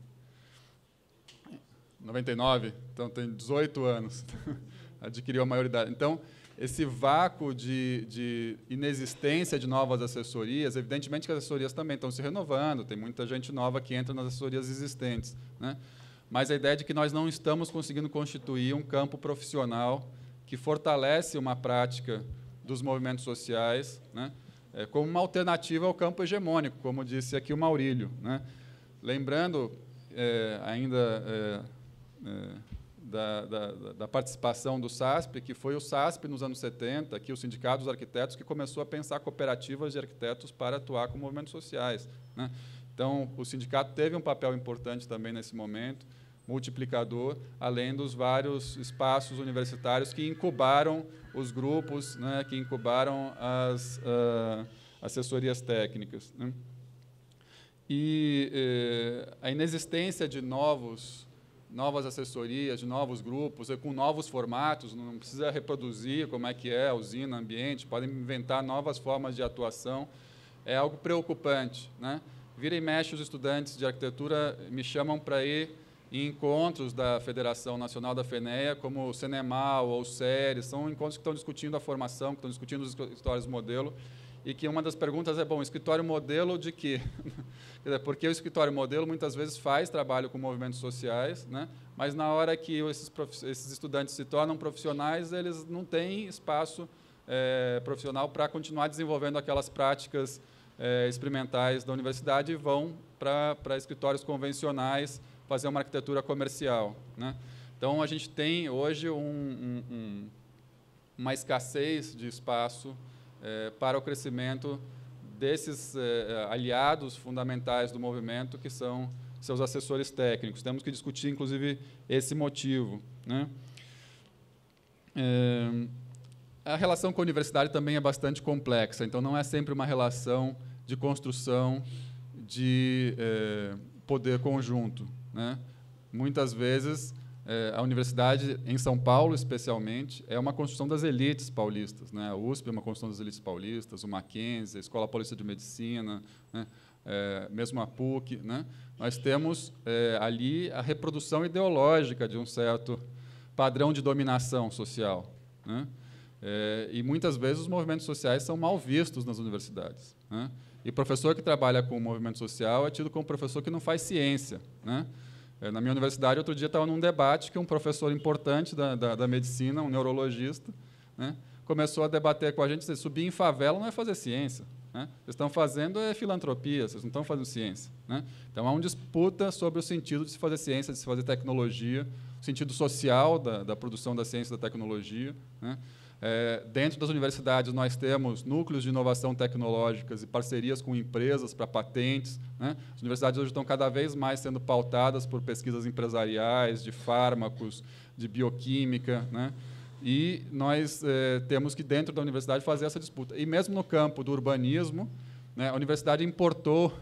99? Então tem 18 anos. Adquiriu a maioridade. Então, esse vácuo de, de, inexistência de novas assessorias, evidentemente que as assessorias também estão se renovando, tem muita gente nova que entra nas assessorias existentes. Né? Mas a ideia é de que nós não estamos conseguindo constituir um campo profissional que fortalece uma prática dos movimentos sociais, né, é, como uma alternativa ao campo hegemônico, como disse aqui o Maurílio. Né. Lembrando é, ainda é, é, da, da, da, participação do SASP, que foi o SASP nos anos 70, que o Sindicato dos Arquitetos, que começou a pensar cooperativas de arquitetos para atuar com movimentos sociais. Né. Então, o sindicato teve um papel importante também nesse momento multiplicador, além dos vários espaços universitários que incubaram os grupos, né, que incubaram as uh, assessorias técnicas. Né? E eh, a inexistência de novos novas assessorias, de novos grupos, é, com novos formatos, não precisa reproduzir como é que é a usina, ambiente, podem inventar novas formas de atuação, é algo preocupante. Né? Vira e mexe, os estudantes de arquitetura me chamam para ir em encontros da Federação Nacional da FENEA, como o Cenemal ou o SERES, são encontros que estão discutindo a formação, que estão discutindo os escritórios modelo, e que uma das perguntas é, bom, escritório modelo de quê? Porque o escritório modelo muitas vezes faz trabalho com movimentos sociais, né? mas na hora que esses, esses estudantes se tornam profissionais, eles não têm espaço é, profissional para continuar desenvolvendo aquelas práticas é, experimentais da universidade e vão para escritórios convencionais, fazer uma arquitetura comercial. Né? Então, a gente tem hoje um, um, um, uma escassez de espaço eh, para o crescimento desses eh, eh, aliados fundamentais do movimento, que são seus assessores técnicos. Temos que discutir, inclusive, esse motivo. Né? É, a relação com a universidade também é bastante complexa, então não é sempre uma relação de construção de poder conjunto. Né? Muitas vezes, é, a universidade, em São Paulo especialmente, é uma construção das elites paulistas. Né? A USP é uma construção das elites paulistas, o Mackenzie, a Escola Paulista de Medicina, né? é, mesmo a PUC. Né? Nós temos é, ali a reprodução ideológica de um certo padrão de dominação social. Né? É, e muitas vezes os movimentos sociais são mal vistos nas universidades. Né? E professor que trabalha com o movimento social é tido como professor que não faz ciência. Né? É, na minha universidade, outro dia, estava num debate que um professor importante da, da, da medicina, um neurologista, né, começou a debater com a gente, subir em favela não é fazer ciência. Né? Vocês estão fazendo é filantropia, vocês não estão fazendo ciência. Né? Então, há uma disputa sobre o sentido de se fazer ciência, de se fazer tecnologia, o sentido social da, da produção da ciência e da tecnologia. Né? É, dentro das universidades, nós temos núcleos de inovação tecnológicas e parcerias com empresas para patentes. Né? As universidades hoje estão cada vez mais sendo pautadas por pesquisas empresariais, de fármacos, de bioquímica. Né? E nós é, temos que, dentro da universidade, fazer essa disputa. E mesmo no campo do urbanismo, né, a universidade importou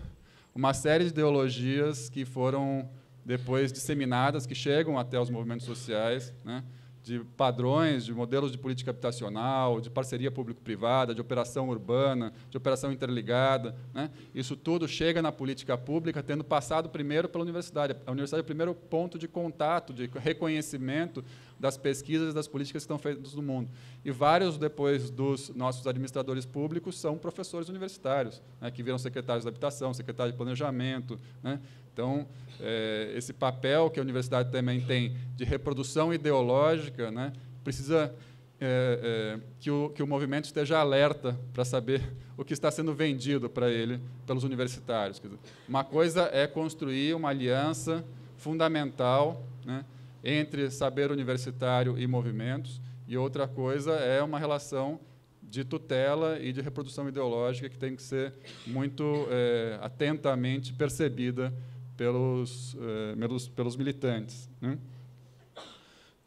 uma série de ideologias que foram depois disseminadas, que chegam até os movimentos sociais. Né? de padrões, de modelos de política habitacional, de parceria público-privada, de operação urbana, de operação interligada. Né? Isso tudo chega na política pública tendo passado primeiro pela universidade. A universidade é o primeiro ponto de contato, de reconhecimento das pesquisas e das políticas que estão feitas no mundo. E vários, depois, dos nossos administradores públicos são professores universitários, né? que viram secretários de habitação, secretários de planejamento, né? Então, é, esse papel que a universidade também tem de reprodução ideológica, né, precisa é, é, que, o, que o movimento esteja alerta para saber o que está sendo vendido para ele pelos universitários. Uma coisa é construir uma aliança fundamental né, entre saber universitário e movimentos, e outra coisa é uma relação de tutela e de reprodução ideológica que tem que ser muito é, atentamente percebida pelos, pelos, eh, pelos, militantes. Né?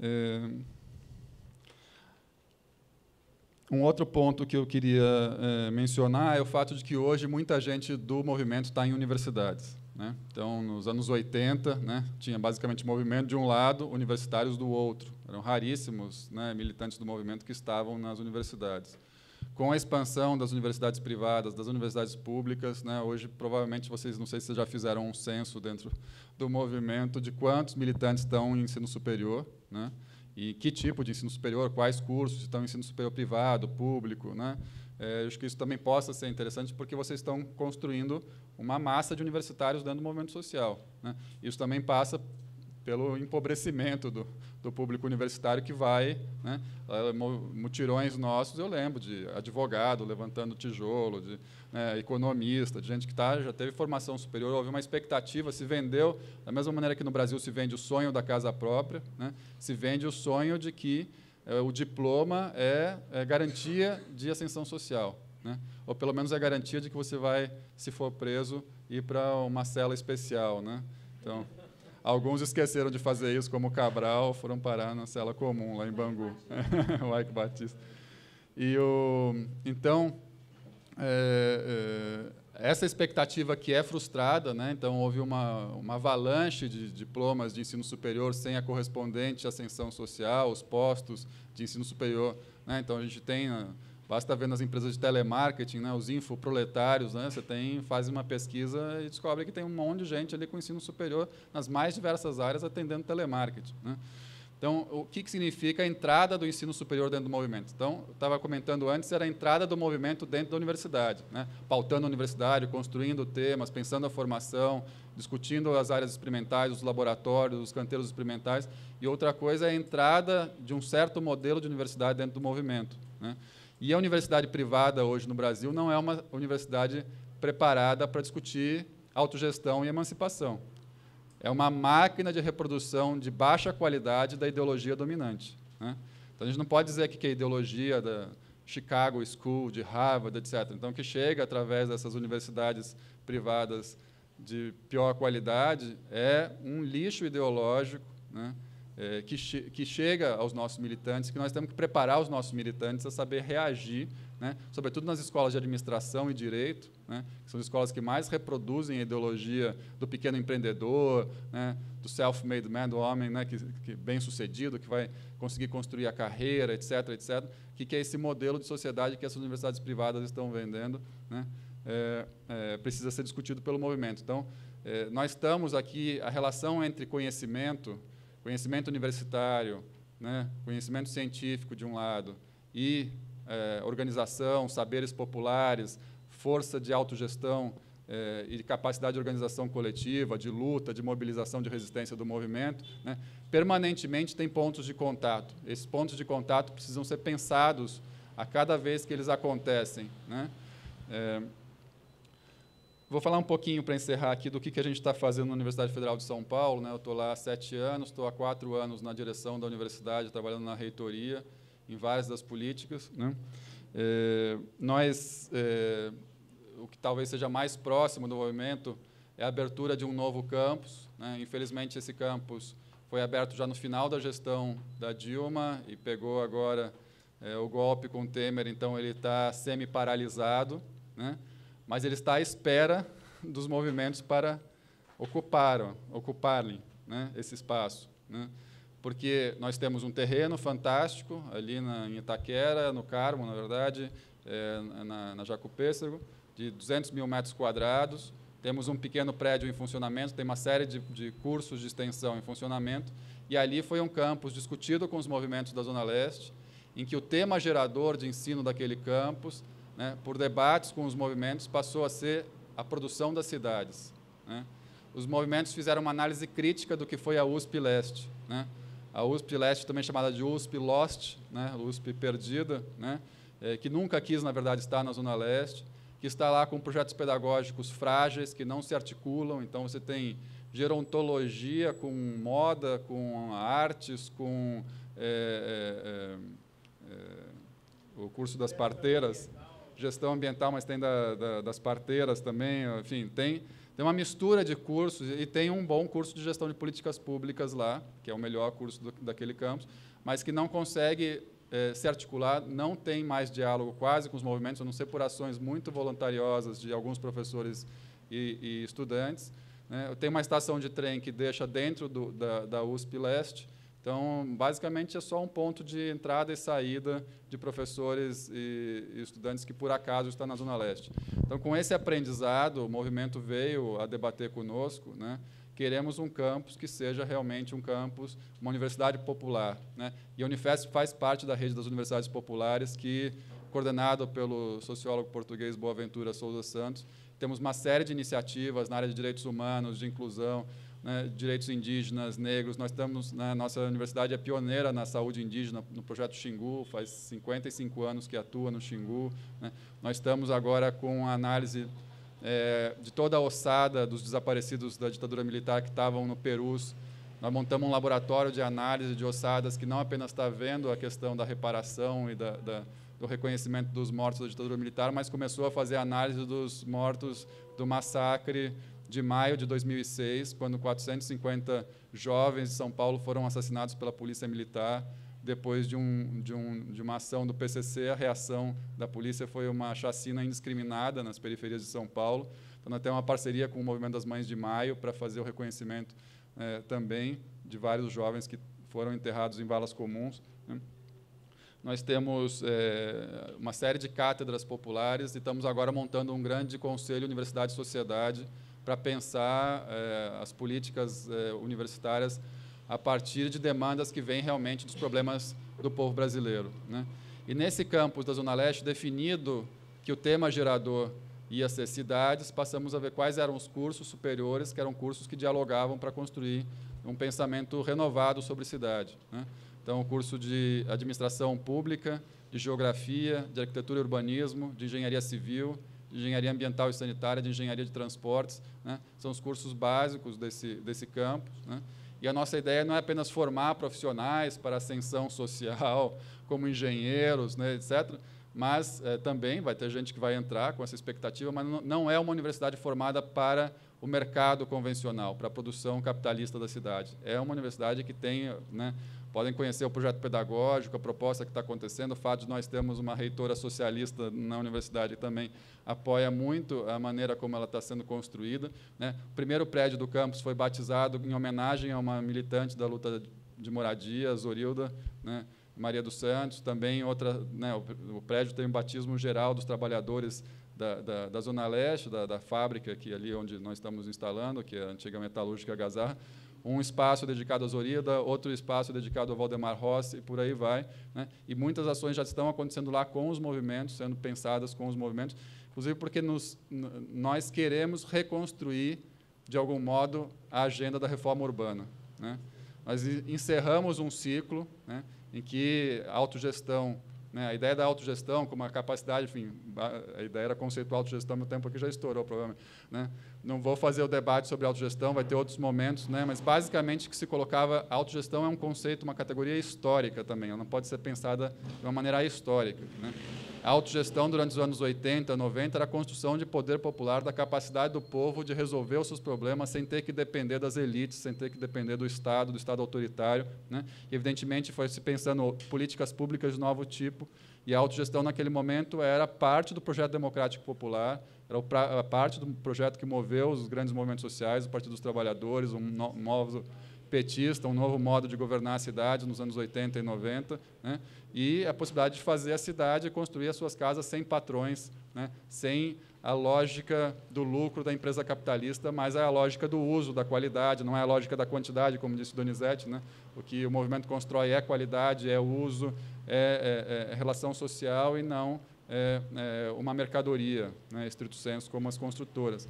É, um outro ponto que eu queria eh, mencionar é o fato de que hoje muita gente do movimento está em universidades. Né? Então, nos anos 80, né, tinha basicamente movimento de um lado, universitários do outro. Eram raríssimos né, militantes do movimento que estavam nas universidades com a expansão das universidades privadas, das universidades públicas, né, hoje provavelmente vocês não sei se já fizeram um censo dentro do movimento de quantos militantes estão em ensino superior, né, e que tipo de ensino superior, quais cursos estão em ensino superior privado, público, né? É, acho que isso também possa ser interessante porque vocês estão construindo uma massa de universitários dentro do movimento social. Né? Isso também passa pelo empobrecimento do, do público universitário que vai, né, mutirões nossos, eu lembro de advogado levantando tijolo, de né, economista, de gente que tá, já teve formação superior, houve uma expectativa, se vendeu, da mesma maneira que no Brasil se vende o sonho da casa própria, né, se vende o sonho de que é, o diploma é, é, garantia de ascensão social, né, ou pelo menos é garantia de que você vai, se for preso, ir para uma cela especial. Né? Então, Alguns esqueceram de fazer isso, como Cabral, foram parar na cela comum, lá em Bangu, o Ike Batista. E o, então, é, é, essa expectativa que é frustrada, né? então houve uma, uma avalanche de diplomas de ensino superior sem a correspondente ascensão social, os postos de ensino superior. Né? Então, a gente tem né, Basta tá ver nas empresas de telemarketing, né, os infoproletários, né, você tem, faz uma pesquisa e descobre que tem um monte de gente ali com ensino superior nas mais diversas áreas atendendo telemarketing. Né? Então, o que, que significa a entrada do ensino superior dentro do movimento? Então, eu estava comentando antes, era a entrada do movimento dentro da universidade, né? pautando a universidade, construindo temas, pensando a formação, discutindo as áreas experimentais, os laboratórios, os canteiros experimentais. E outra coisa é a entrada de um certo modelo de universidade dentro do movimento. Né? E a universidade privada hoje no Brasil não é uma universidade preparada para discutir autogestão e emancipação. É uma máquina de reprodução de baixa qualidade da ideologia dominante. Né? Então, a gente não pode dizer que a ideologia da Chicago School, de Harvard, etc. Então, que chega através dessas universidades privadas de pior qualidade é um lixo ideológico, né? é, que, che que chega aos nossos militantes, que nós temos que preparar os nossos militantes a saber reagir, né, sobretudo nas escolas de administração e direito, né, que são as escolas que mais reproduzem a ideologia do pequeno empreendedor, né, do self-made man, do homem né, que, que bem-sucedido, que vai conseguir construir a carreira, etc., etc., que, que é esse modelo de sociedade que essas universidades privadas estão vendendo, é, é, precisa ser discutido pelo movimento. Então, é, nós estamos aqui, a relação entre conhecimento conhecimento universitário, né, conhecimento científico de um lado e é, organização, saberes populares, força de autogestão é, e capacidade de organização coletiva, de luta, de mobilização, de resistência do movimento, né, permanentemente tem pontos de contato. Esses pontos de contato precisam ser pensados a cada vez que eles acontecem. Né? É, Vou falar um pouquinho para encerrar aqui do que, que a gente está fazendo na Universidade Federal de São Paulo. Né? Eu estou lá há sete anos, estou há quatro anos na direção da universidade, trabalhando na reitoria, em várias das políticas. Né? É, nós, é, o que talvez seja mais próximo do movimento é a abertura de um novo campus. Né? Infelizmente, esse campus foi aberto já no final da gestão da Dilma e pegou agora é, o golpe com o Temer, então ele está semi-paralisado. Né? mas ele está à espera dos movimentos para ocuparam, ocuparem né, esse espaço. Né? Porque nós temos um terreno fantástico ali na, em Itaquera, no Carmo, na verdade, é, na, na de 200 mil metros quadrados. Temos um pequeno prédio em funcionamento, tem uma série de, de cursos de extensão em funcionamento. E ali foi um campus discutido com os movimentos da Zona Leste, em que o tema gerador de ensino daquele campus né, por debates com os movimentos, passou a ser a produção das cidades. Né? Os movimentos fizeram uma análise crítica do que foi a USP Leste. Né? A USP Leste, também chamada de USP Lost, né? USP Perdida, né? É, que nunca quis, na verdade, estar na Zona Leste, que está lá com projetos pedagógicos frágeis, que não se articulam, então você tem gerontologia com moda, com artes, com é, é, o curso das parteiras, gestão ambiental, mas tem da, da, das parteiras também, enfim, tem, tem uma mistura de cursos e tem um bom curso de gestão de políticas públicas lá, que é o melhor curso do, daquele campus, mas que não consegue eh, se articular, não tem mais diálogo quase com os movimentos, a não ser por ações muito voluntariosas de alguns professores e, e estudantes. Né? Tem uma estação de trem que deixa dentro do, da, da USP Leste, então, basicamente, é só um ponto de entrada e saída de professores e, estudantes que, por acaso, estão na Zona Leste. Então, com esse aprendizado, o movimento veio a debater conosco, né? queremos um campus que seja realmente um campus, uma universidade popular. Né? E a Unifesp faz parte da rede das universidades populares, que, coordenada pelo sociólogo português Boaventura Souza Santos, temos uma série de iniciativas na área de direitos humanos, de inclusão, né, direitos indígenas, negros. Nós estamos, né, nossa universidade é pioneira na saúde indígena, no projeto Xingu, faz 55 anos que atua no Xingu. Né. Nós estamos agora com a análise é, de toda a ossada dos desaparecidos da ditadura militar que estavam no Peru. Nós montamos um laboratório de análise de ossadas que não apenas está vendo a questão da reparação e da, da, do reconhecimento dos mortos da ditadura militar, mas começou a fazer análise dos mortos do massacre de maio de 2006, quando 450 jovens de São Paulo foram assassinados pela polícia militar depois de, um, de, um, de uma ação do PCC. A reação da polícia foi uma chacina indiscriminada nas periferias de São Paulo. Então, nós temos uma parceria com o Movimento das Mães de Maio para fazer o reconhecimento é, também de vários jovens que foram enterrados em valas comuns. Né? Nós temos é, uma série de cátedras populares e estamos agora montando um grande conselho Universidade e Sociedade, para pensar eh, as políticas eh, universitárias a partir de demandas que vêm realmente dos problemas do povo brasileiro. Né? E nesse campus da Zona Leste, definido que o tema gerador ia ser cidades, passamos a ver quais eram os cursos superiores, que eram cursos que dialogavam para construir um pensamento renovado sobre cidade. Né? Então, o curso de administração pública, de geografia, de arquitetura e urbanismo, de engenharia civil, de engenharia ambiental e sanitária, de engenharia de transportes, né? são os cursos básicos desse, desse campo. Né? E a nossa ideia não é apenas formar profissionais para ascensão social, como engenheiros, né, etc., mas é, também vai ter gente que vai entrar com essa expectativa, mas não, é uma universidade formada para o mercado convencional, para a produção capitalista da cidade. É uma universidade que tem né, Podem conhecer o projeto pedagógico, a proposta que está acontecendo, o fato de nós termos uma reitora socialista na universidade também apoia muito a maneira como ela está sendo construída. Né? O primeiro prédio do campus foi batizado em homenagem a uma militante da luta de moradia, Zorilda, né? Maria dos Santos, também outra, né, o prédio tem um batismo geral dos trabalhadores da, da, da Zona Leste, da, da, fábrica, que ali onde nós estamos instalando, que é a antiga metalúrgica Gazar, um espaço dedicado à Zorida, outro espaço dedicado ao Valdemar Rossi, e por aí vai. Né? E muitas ações já estão acontecendo lá com os movimentos, sendo pensadas com os movimentos, inclusive porque nos, nós queremos reconstruir, de algum modo, a agenda da reforma urbana. Né? Nós encerramos um ciclo né, em que a autogestão né, a ideia da autogestão como a capacidade, enfim, a ideia era conceituar autogestão, meu tempo aqui já estourou, provavelmente. Né? Não vou fazer o debate sobre autogestão, vai ter outros momentos, né, mas basicamente que se colocava, autogestão é um conceito, uma categoria histórica também, ela não pode ser pensada de uma maneira histórica. Né? A autogestão durante os anos 80, 90 era a construção de poder popular, da capacidade do povo de resolver os seus problemas sem ter que depender das elites, sem ter que depender do Estado, do Estado autoritário. Né? Evidentemente, foi se pensando políticas públicas de novo tipo, e a autogestão, naquele momento, era parte do projeto democrático popular, era parte do projeto que moveu os grandes movimentos sociais, o Partido dos Trabalhadores, um novo petista, um novo modo de governar a cidade nos anos 80 e 90, né? e a possibilidade de fazer a cidade construir as suas casas sem patrões, né? sem a lógica do lucro da empresa capitalista, mas é a lógica do uso, da qualidade, não é a lógica da quantidade, como disse Donizete. Né? O que o movimento constrói é qualidade, é uso, é, é, é, é relação social e não é, é, uma mercadoria, né? estrito senso, como as construtoras.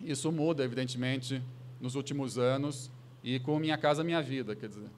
Isso muda, evidentemente, nos últimos anos, e com Minha Casa Minha Vida, quer dizer,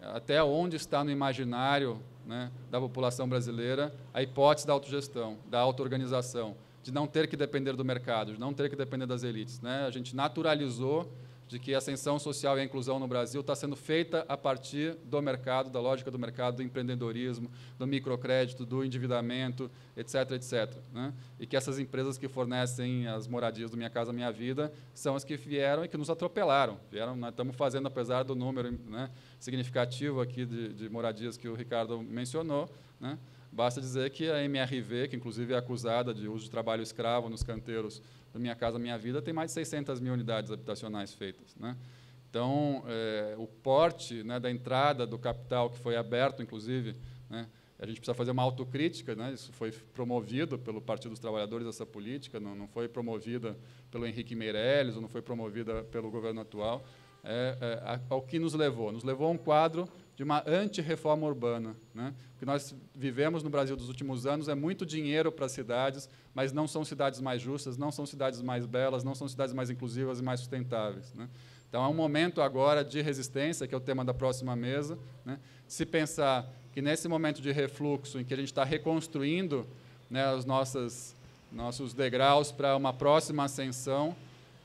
até onde está no imaginário né, da população brasileira a hipótese da autogestão, da autoorganização, de não ter que depender do mercado, de não ter que depender das elites. Né? A gente naturalizou de que a ascensão social e a inclusão no Brasil está sendo feita a partir do mercado, da lógica do mercado, do empreendedorismo, do microcrédito, do endividamento, etc., etc. Né? E que essas empresas que fornecem as moradias do Minha Casa Minha Vida são as que vieram e que nos atropelaram. Vieram, nós estamos fazendo, apesar do número né, significativo aqui de, de, moradias que o Ricardo mencionou, né? basta dizer que a MRV, que inclusive é acusada de uso de trabalho escravo nos canteiros minha Casa Minha Vida, tem mais de 600 mil unidades habitacionais feitas. Né? Então, é, o porte né, da entrada do capital, que foi aberto, inclusive, né, a gente precisa fazer uma autocrítica, né? isso foi promovido pelo Partido dos Trabalhadores, essa política, não, não foi promovida pelo Henrique Meirelles, ou não foi promovida pelo governo atual, é, é, ao que nos levou. Nos levou a um quadro de uma anti-reforma urbana. Né? O que nós vivemos no Brasil dos últimos anos é muito dinheiro para as cidades, mas não são cidades mais justas, não são cidades mais belas, não são cidades mais inclusivas e mais sustentáveis. Né? Então, é um momento agora de resistência, que é o tema da próxima mesa. Né? Se pensar que, nesse momento de refluxo, em que a gente está reconstruindo né, os nossos degraus para uma próxima ascensão,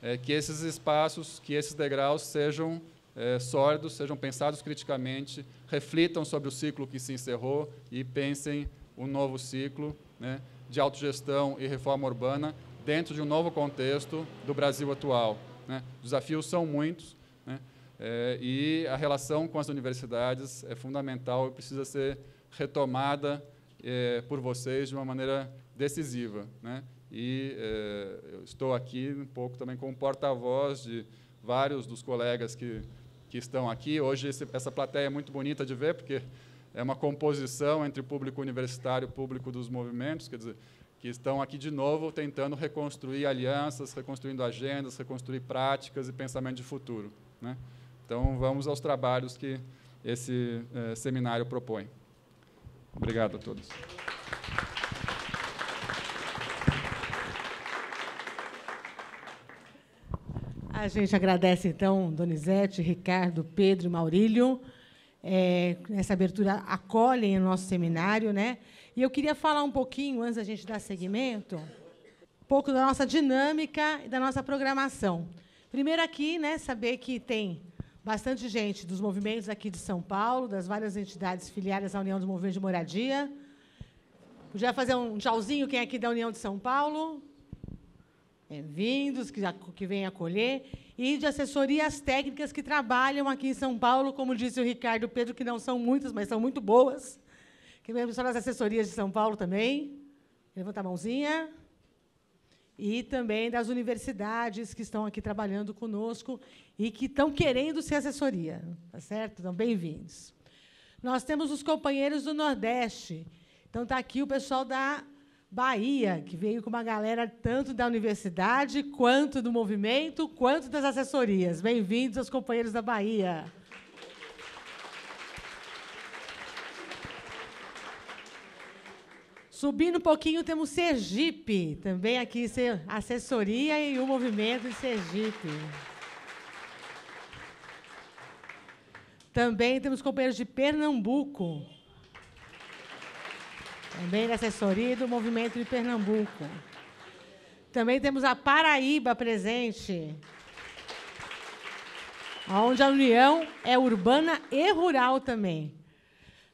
é, que esses espaços, que esses degraus sejam é, eh, sólidos, sejam pensados criticamente, reflitam sobre o ciclo que se encerrou e pensem um novo ciclo né, de autogestão e reforma urbana dentro de um novo contexto do Brasil atual. Né. Desafios são muitos né, é, e a relação com as universidades é fundamental e precisa ser retomada é, por vocês de uma maneira decisiva. Né. E é, eu estou aqui um pouco também como porta-voz de vários dos colegas que, que estão aqui. Hoje esse, essa plateia é muito bonita de ver, porque é uma composição entre público universitário e público dos movimentos, quer dizer, que estão aqui de novo tentando reconstruir alianças, reconstruindo agendas, reconstruir práticas e pensamento de futuro. Né? Então, vamos aos trabalhos que esse eh, seminário propõe. Obrigado a todos. A gente agradece, então, Donizete, Ricardo, Pedro e Maurílio. É, abertura acolhem o nosso seminário. Né? E eu queria falar um pouquinho, antes da gente dar seguimento, um pouco da nossa dinâmica e da nossa programação. Primeiro aqui, né, saber que tem bastante gente dos movimentos aqui de São Paulo, das várias entidades filiadas à União dos Movimentos de Moradia. Podia fazer um tchauzinho quem é aqui da União de São Paulo? é, vindos, que, que vêm acolher, e de assessorias técnicas que trabalham aqui em São Paulo, como disse o Ricardo Pedro, que não são muitas, mas são muito boas. Que vem das assessorias de São Paulo também. Levanta a mãozinha. E também das universidades que estão aqui trabalhando conosco e que estão querendo ser assessoria. Tá certo? Então, bem-vindos. Nós temos os companheiros do Nordeste. Então, está aqui o pessoal da Bahia, que veio com uma galera tanto da universidade, quanto do movimento, quanto das assessorias. Bem-vindos aos companheiros da Bahia. Subindo um pouquinho, temos Sergipe, também aqui assessoria e o movimento de Sergipe. Também temos companheiros de Pernambuco também da assessoria do Movimento de Pernambuco. Também temos a Paraíba presente, onde a união é urbana e rural também.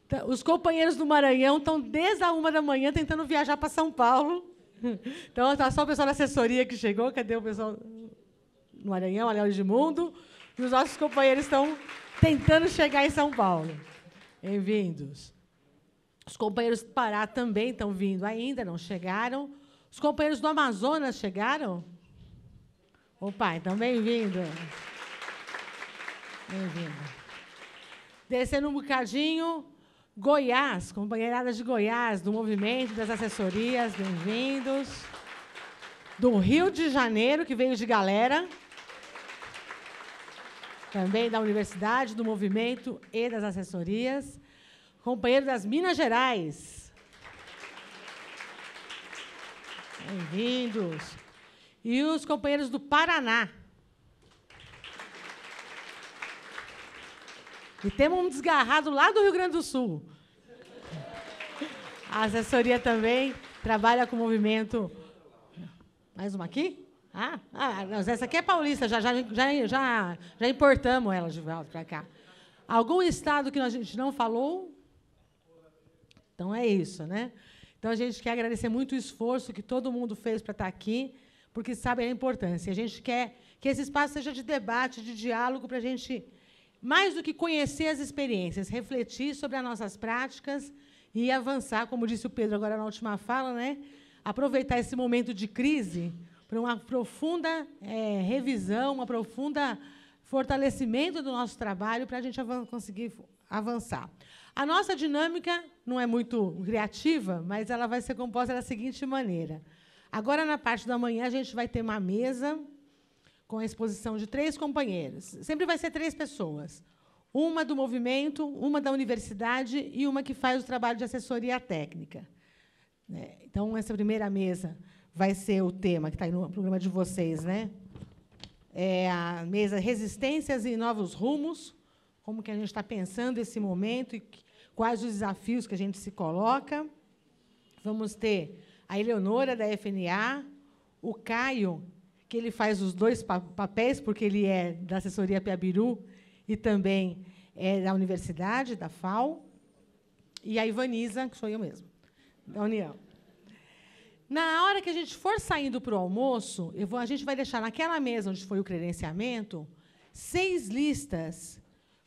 Tá, os companheiros do Maranhão estão desde a uma da manhã tentando viajar para São Paulo. Então, está só o pessoal da assessoria que chegou. Cadê o pessoal do Maranhão, Anel de Mundo? E os nossos companheiros estão tentando chegar em São Paulo. Bem-vindos. Os companheiros do Pará também estão vindo ainda, não chegaram. Os companheiros do Amazonas chegaram? Opa, então bem-vindo. Bem-vindo. Descendo um bocadinho, Goiás, companheirada de Goiás, do movimento, das assessorias, bem-vindos. Do Rio de Janeiro, que veio de galera. Também da universidade, do movimento e das assessorias companheiro das Minas Gerais. Bem-vindos. E os companheiros do Paraná. E temos um desgarrado lá do Rio Grande do Sul. A assessoria também trabalha com movimento. Mais uma aqui? Ah, ah não, essa aqui é paulista, já, já, já, já, já importamos ela de volta para cá. Algum estado que a gente não falou? Então é isso, né? Então a gente quer agradecer muito o esforço que todo mundo fez para estar tá aqui, porque sabe a importância. A gente quer que esse espaço seja de debate, de diálogo, para a gente, mais do que conhecer as experiências, refletir sobre as nossas práticas e avançar, como disse o Pedro agora na última fala, né? aproveitar esse momento de crise para uma profunda é, revisão, uma profunda fortalecimento do nosso trabalho para a gente conseguir avançar. A nossa dinâmica não é muito criativa, mas ela vai ser composta da seguinte maneira. Agora, na parte da manhã, a gente vai ter uma mesa com a exposição de três companheiros. Sempre vai ser três pessoas. Uma do movimento, uma da universidade e uma que faz o trabalho de assessoria técnica. Né? Então, essa primeira mesa vai ser o tema que está aí no programa de vocês, né? É a mesa Resistências e Novos Rumos, como que a gente está pensando esse momento e quais os desafios que a gente se coloca. Vamos ter a Eleonora, da FNA, o Caio, que ele faz os dois papéis, porque ele é da assessoria Piabiru e também é da universidade, da FAO, e a Ivaniza, que sou eu mesmo, da União. Na hora que a gente for saindo para o almoço, vou, a gente vai deixar naquela mesa onde foi o credenciamento seis listas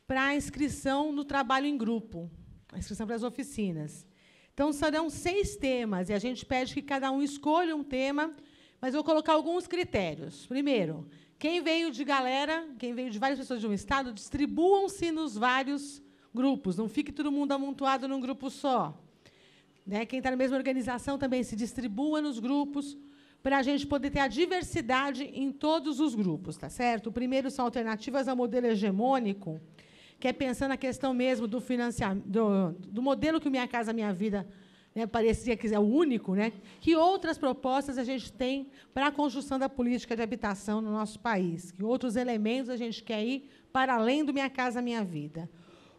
para a inscrição no trabalho em grupo a inscrição para as oficinas. Então, serão seis temas, e a gente pede que cada um escolha um tema, mas vou colocar alguns critérios. Primeiro, quem veio de galera, quem veio de várias pessoas de um estado, distribuam-se nos vários grupos, não fique todo mundo amontoado num grupo só. Né? Quem está na mesma organização também se distribua nos grupos, para a gente poder ter a diversidade em todos os grupos, tá certo? O primeiro são alternativas ao modelo hegemônico, que é pensando na questão mesmo do financiamento, do, do modelo que Minha Casa Minha Vida né, parecia que é o único, né, que outras propostas a gente tem para a construção da política de habitação no nosso país, que outros elementos a gente quer ir para além do Minha Casa Minha Vida.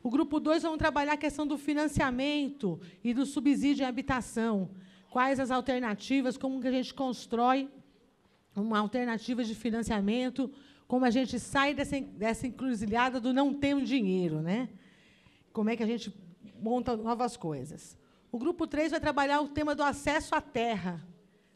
O grupo 2 vamos trabalhar a questão do financiamento e do subsídio em habitação. Quais as alternativas, como que a gente constrói uma alternativa de financiamento como a gente sai dessa, dessa encruzilhada do não ter um dinheiro, né? Como é que a gente monta novas coisas. O grupo 3 vai trabalhar o tema do acesso à terra,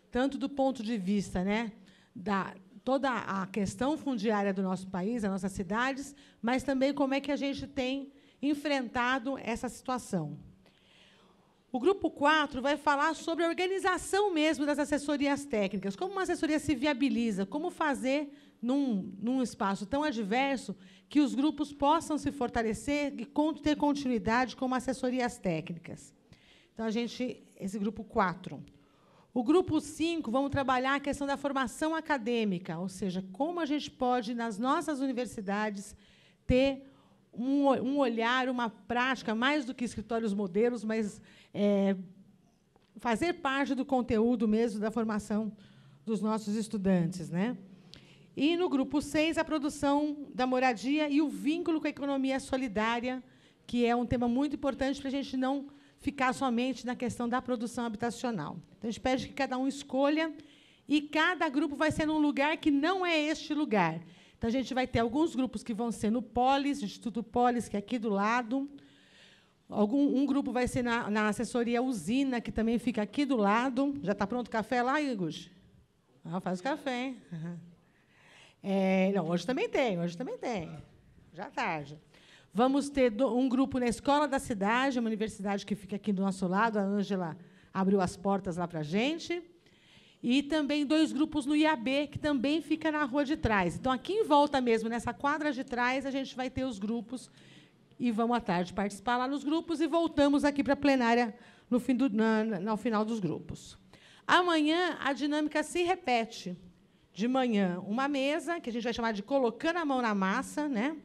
tanto do ponto de vista, né, da toda a questão fundiária do nosso país, das nossas cidades, mas também como é que a gente tem enfrentado essa situação. O grupo 4 vai falar sobre a organização mesmo das assessorias técnicas, como uma assessoria se viabiliza, como fazer num, num espaço tão adverso que os grupos possam se fortalecer e ter continuidade como assessorias técnicas. Então, a gente, esse grupo 4. O grupo 5, vamos trabalhar a questão da formação acadêmica, ou seja, como a gente pode, nas nossas universidades, ter um, um olhar, uma prática, mais do que escritórios modelos, mas é, fazer parte do conteúdo mesmo da formação dos nossos estudantes. Né? E no grupo 6, a produção da moradia e o vínculo com a economia solidária, que é um tema muito importante para a gente não ficar somente na questão da produção habitacional. Então, a gente pede que cada um escolha e cada grupo vai ser num lugar que não é este lugar. Então, a gente vai ter alguns grupos que vão ser no Polis, Instituto Polis, que é aqui do lado. Algum, um grupo vai ser na, na assessoria Usina, que também fica aqui do lado. Já está pronto o café lá, Igor? Ah, faz o café, hein? Uhum. É, não, hoje também tem, hoje também tem. Já tarde. Vamos ter um grupo na Escola da Cidade, uma universidade que fica aqui do nosso lado. A Ângela abriu as portas lá para a gente. E também dois grupos no IAB, que também fica na rua de trás. Então, aqui em volta mesmo, nessa quadra de trás, a gente vai ter os grupos e vamos à tarde participar lá nos grupos e voltamos aqui para a plenária no, fim do, na, na, no final dos grupos. Amanhã a dinâmica se repete de manhã uma mesa, que a gente vai chamar de colocando a mão na massa, né?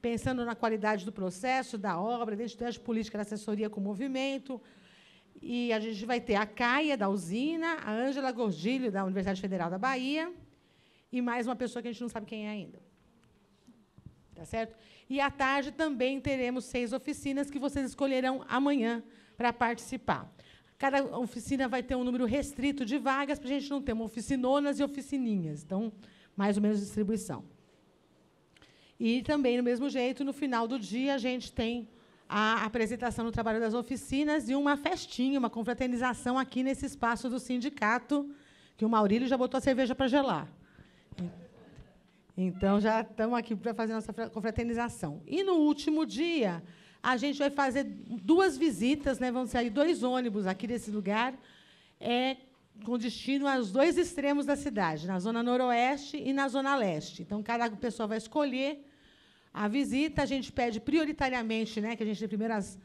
pensando na qualidade do processo, da obra, identidade política da assessoria com o movimento. E a gente vai ter a Caia, da usina, a Ângela Gordilho, da Universidade Federal da Bahia, e mais uma pessoa que a gente não sabe quem é ainda. Tá certo? E à tarde também teremos seis oficinas que vocês escolherão amanhã para participar. Cada oficina vai ter um número restrito de vagas para a gente não ter uma oficinonas e oficininhas. Então, mais ou menos distribuição. E também, do mesmo jeito, no final do dia, a gente tem a apresentação do trabalho das oficinas e uma festinha, uma confraternização aqui nesse espaço do sindicato, que o Maurílio já botou a cerveja para gelar. Então, já estamos aqui para fazer nossa confraternização. E no último dia, a gente vai fazer duas visitas, né? Vão sair dois ônibus aqui desse lugar, é, com destino aos dois extremos da cidade, na zona noroeste e na zona leste. Então, cada pessoa vai escolher a visita. A gente pede prioritariamente, né? Que a gente tem primeiro as,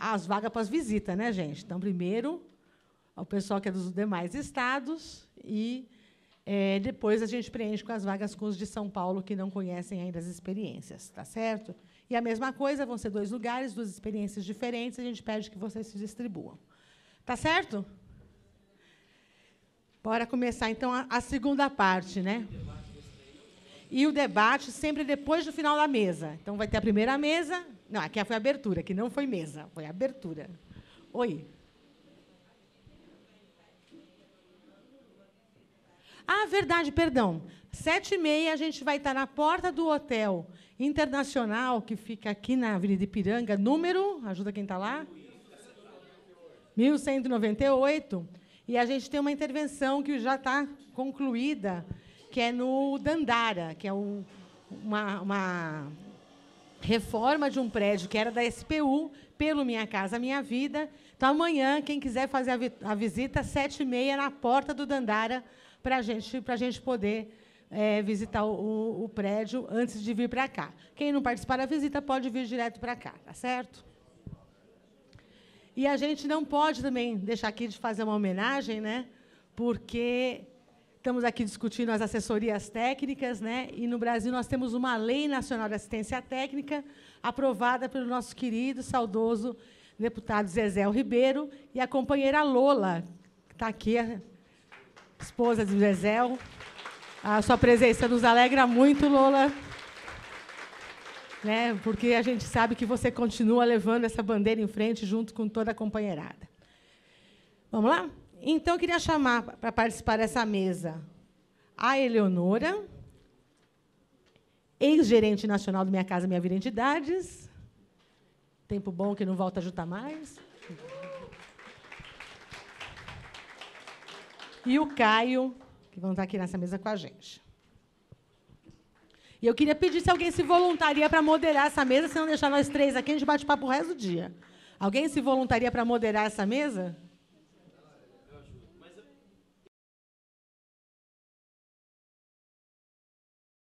as vagas para as visitas, né, gente? Então, primeiro ao pessoal que é dos demais estados e é, depois a gente preenche com as vagas com os de São Paulo que não conhecem ainda as experiências, tá certo? E a mesma coisa, vão ser dois lugares, duas experiências diferentes, a gente pede que vocês se distribuam. Tá certo? Bora começar então a, segunda parte, né? E o debate sempre depois do final da mesa. Então vai ter a primeira mesa. Não, aqui foi abertura, aqui não foi mesa, foi abertura. Oi. Ah, verdade, perdão. Sete e meia a gente vai estar na porta do hotel Internacional, que fica aqui na Avenida Ipiranga, número, ajuda quem está lá? 1198. E a gente tem uma intervenção que já está concluída, que é no Dandara, que é um, uma, uma reforma de um prédio que era da SPU, pelo Minha Casa Minha Vida. Então, amanhã, quem quiser fazer a, vi a visita, sete e meia na porta do Dandara, para gente, a gente poder é, visitar o, o, prédio antes de vir para cá. Quem não participar da visita pode vir direto para cá, tá certo? E a gente não pode também deixar aqui de fazer uma homenagem, né? Porque estamos aqui discutindo as assessorias técnicas, né? E no Brasil nós temos uma lei nacional de assistência técnica aprovada pelo nosso querido, saudoso deputado Zezé Ribeiro e a companheira Lola, que está aqui, esposa de Zezé. A sua presença nos alegra muito, Lola. Né? Porque a gente sabe que você continua levando essa bandeira em frente junto com toda a companheirada. Vamos lá? Então, eu queria chamar para participar dessa mesa a Eleonora, ex-gerente nacional do Minha Casa Minha Vida Entidades. Tempo bom que não volta a juntar mais. E o Caio, que vão estar aqui nessa mesa com a gente. E eu queria pedir se alguém se voluntaria para moderar essa mesa, se não deixar nós três aqui, a gente bate papo o resto do dia. Alguém se voluntaria para moderar essa mesa?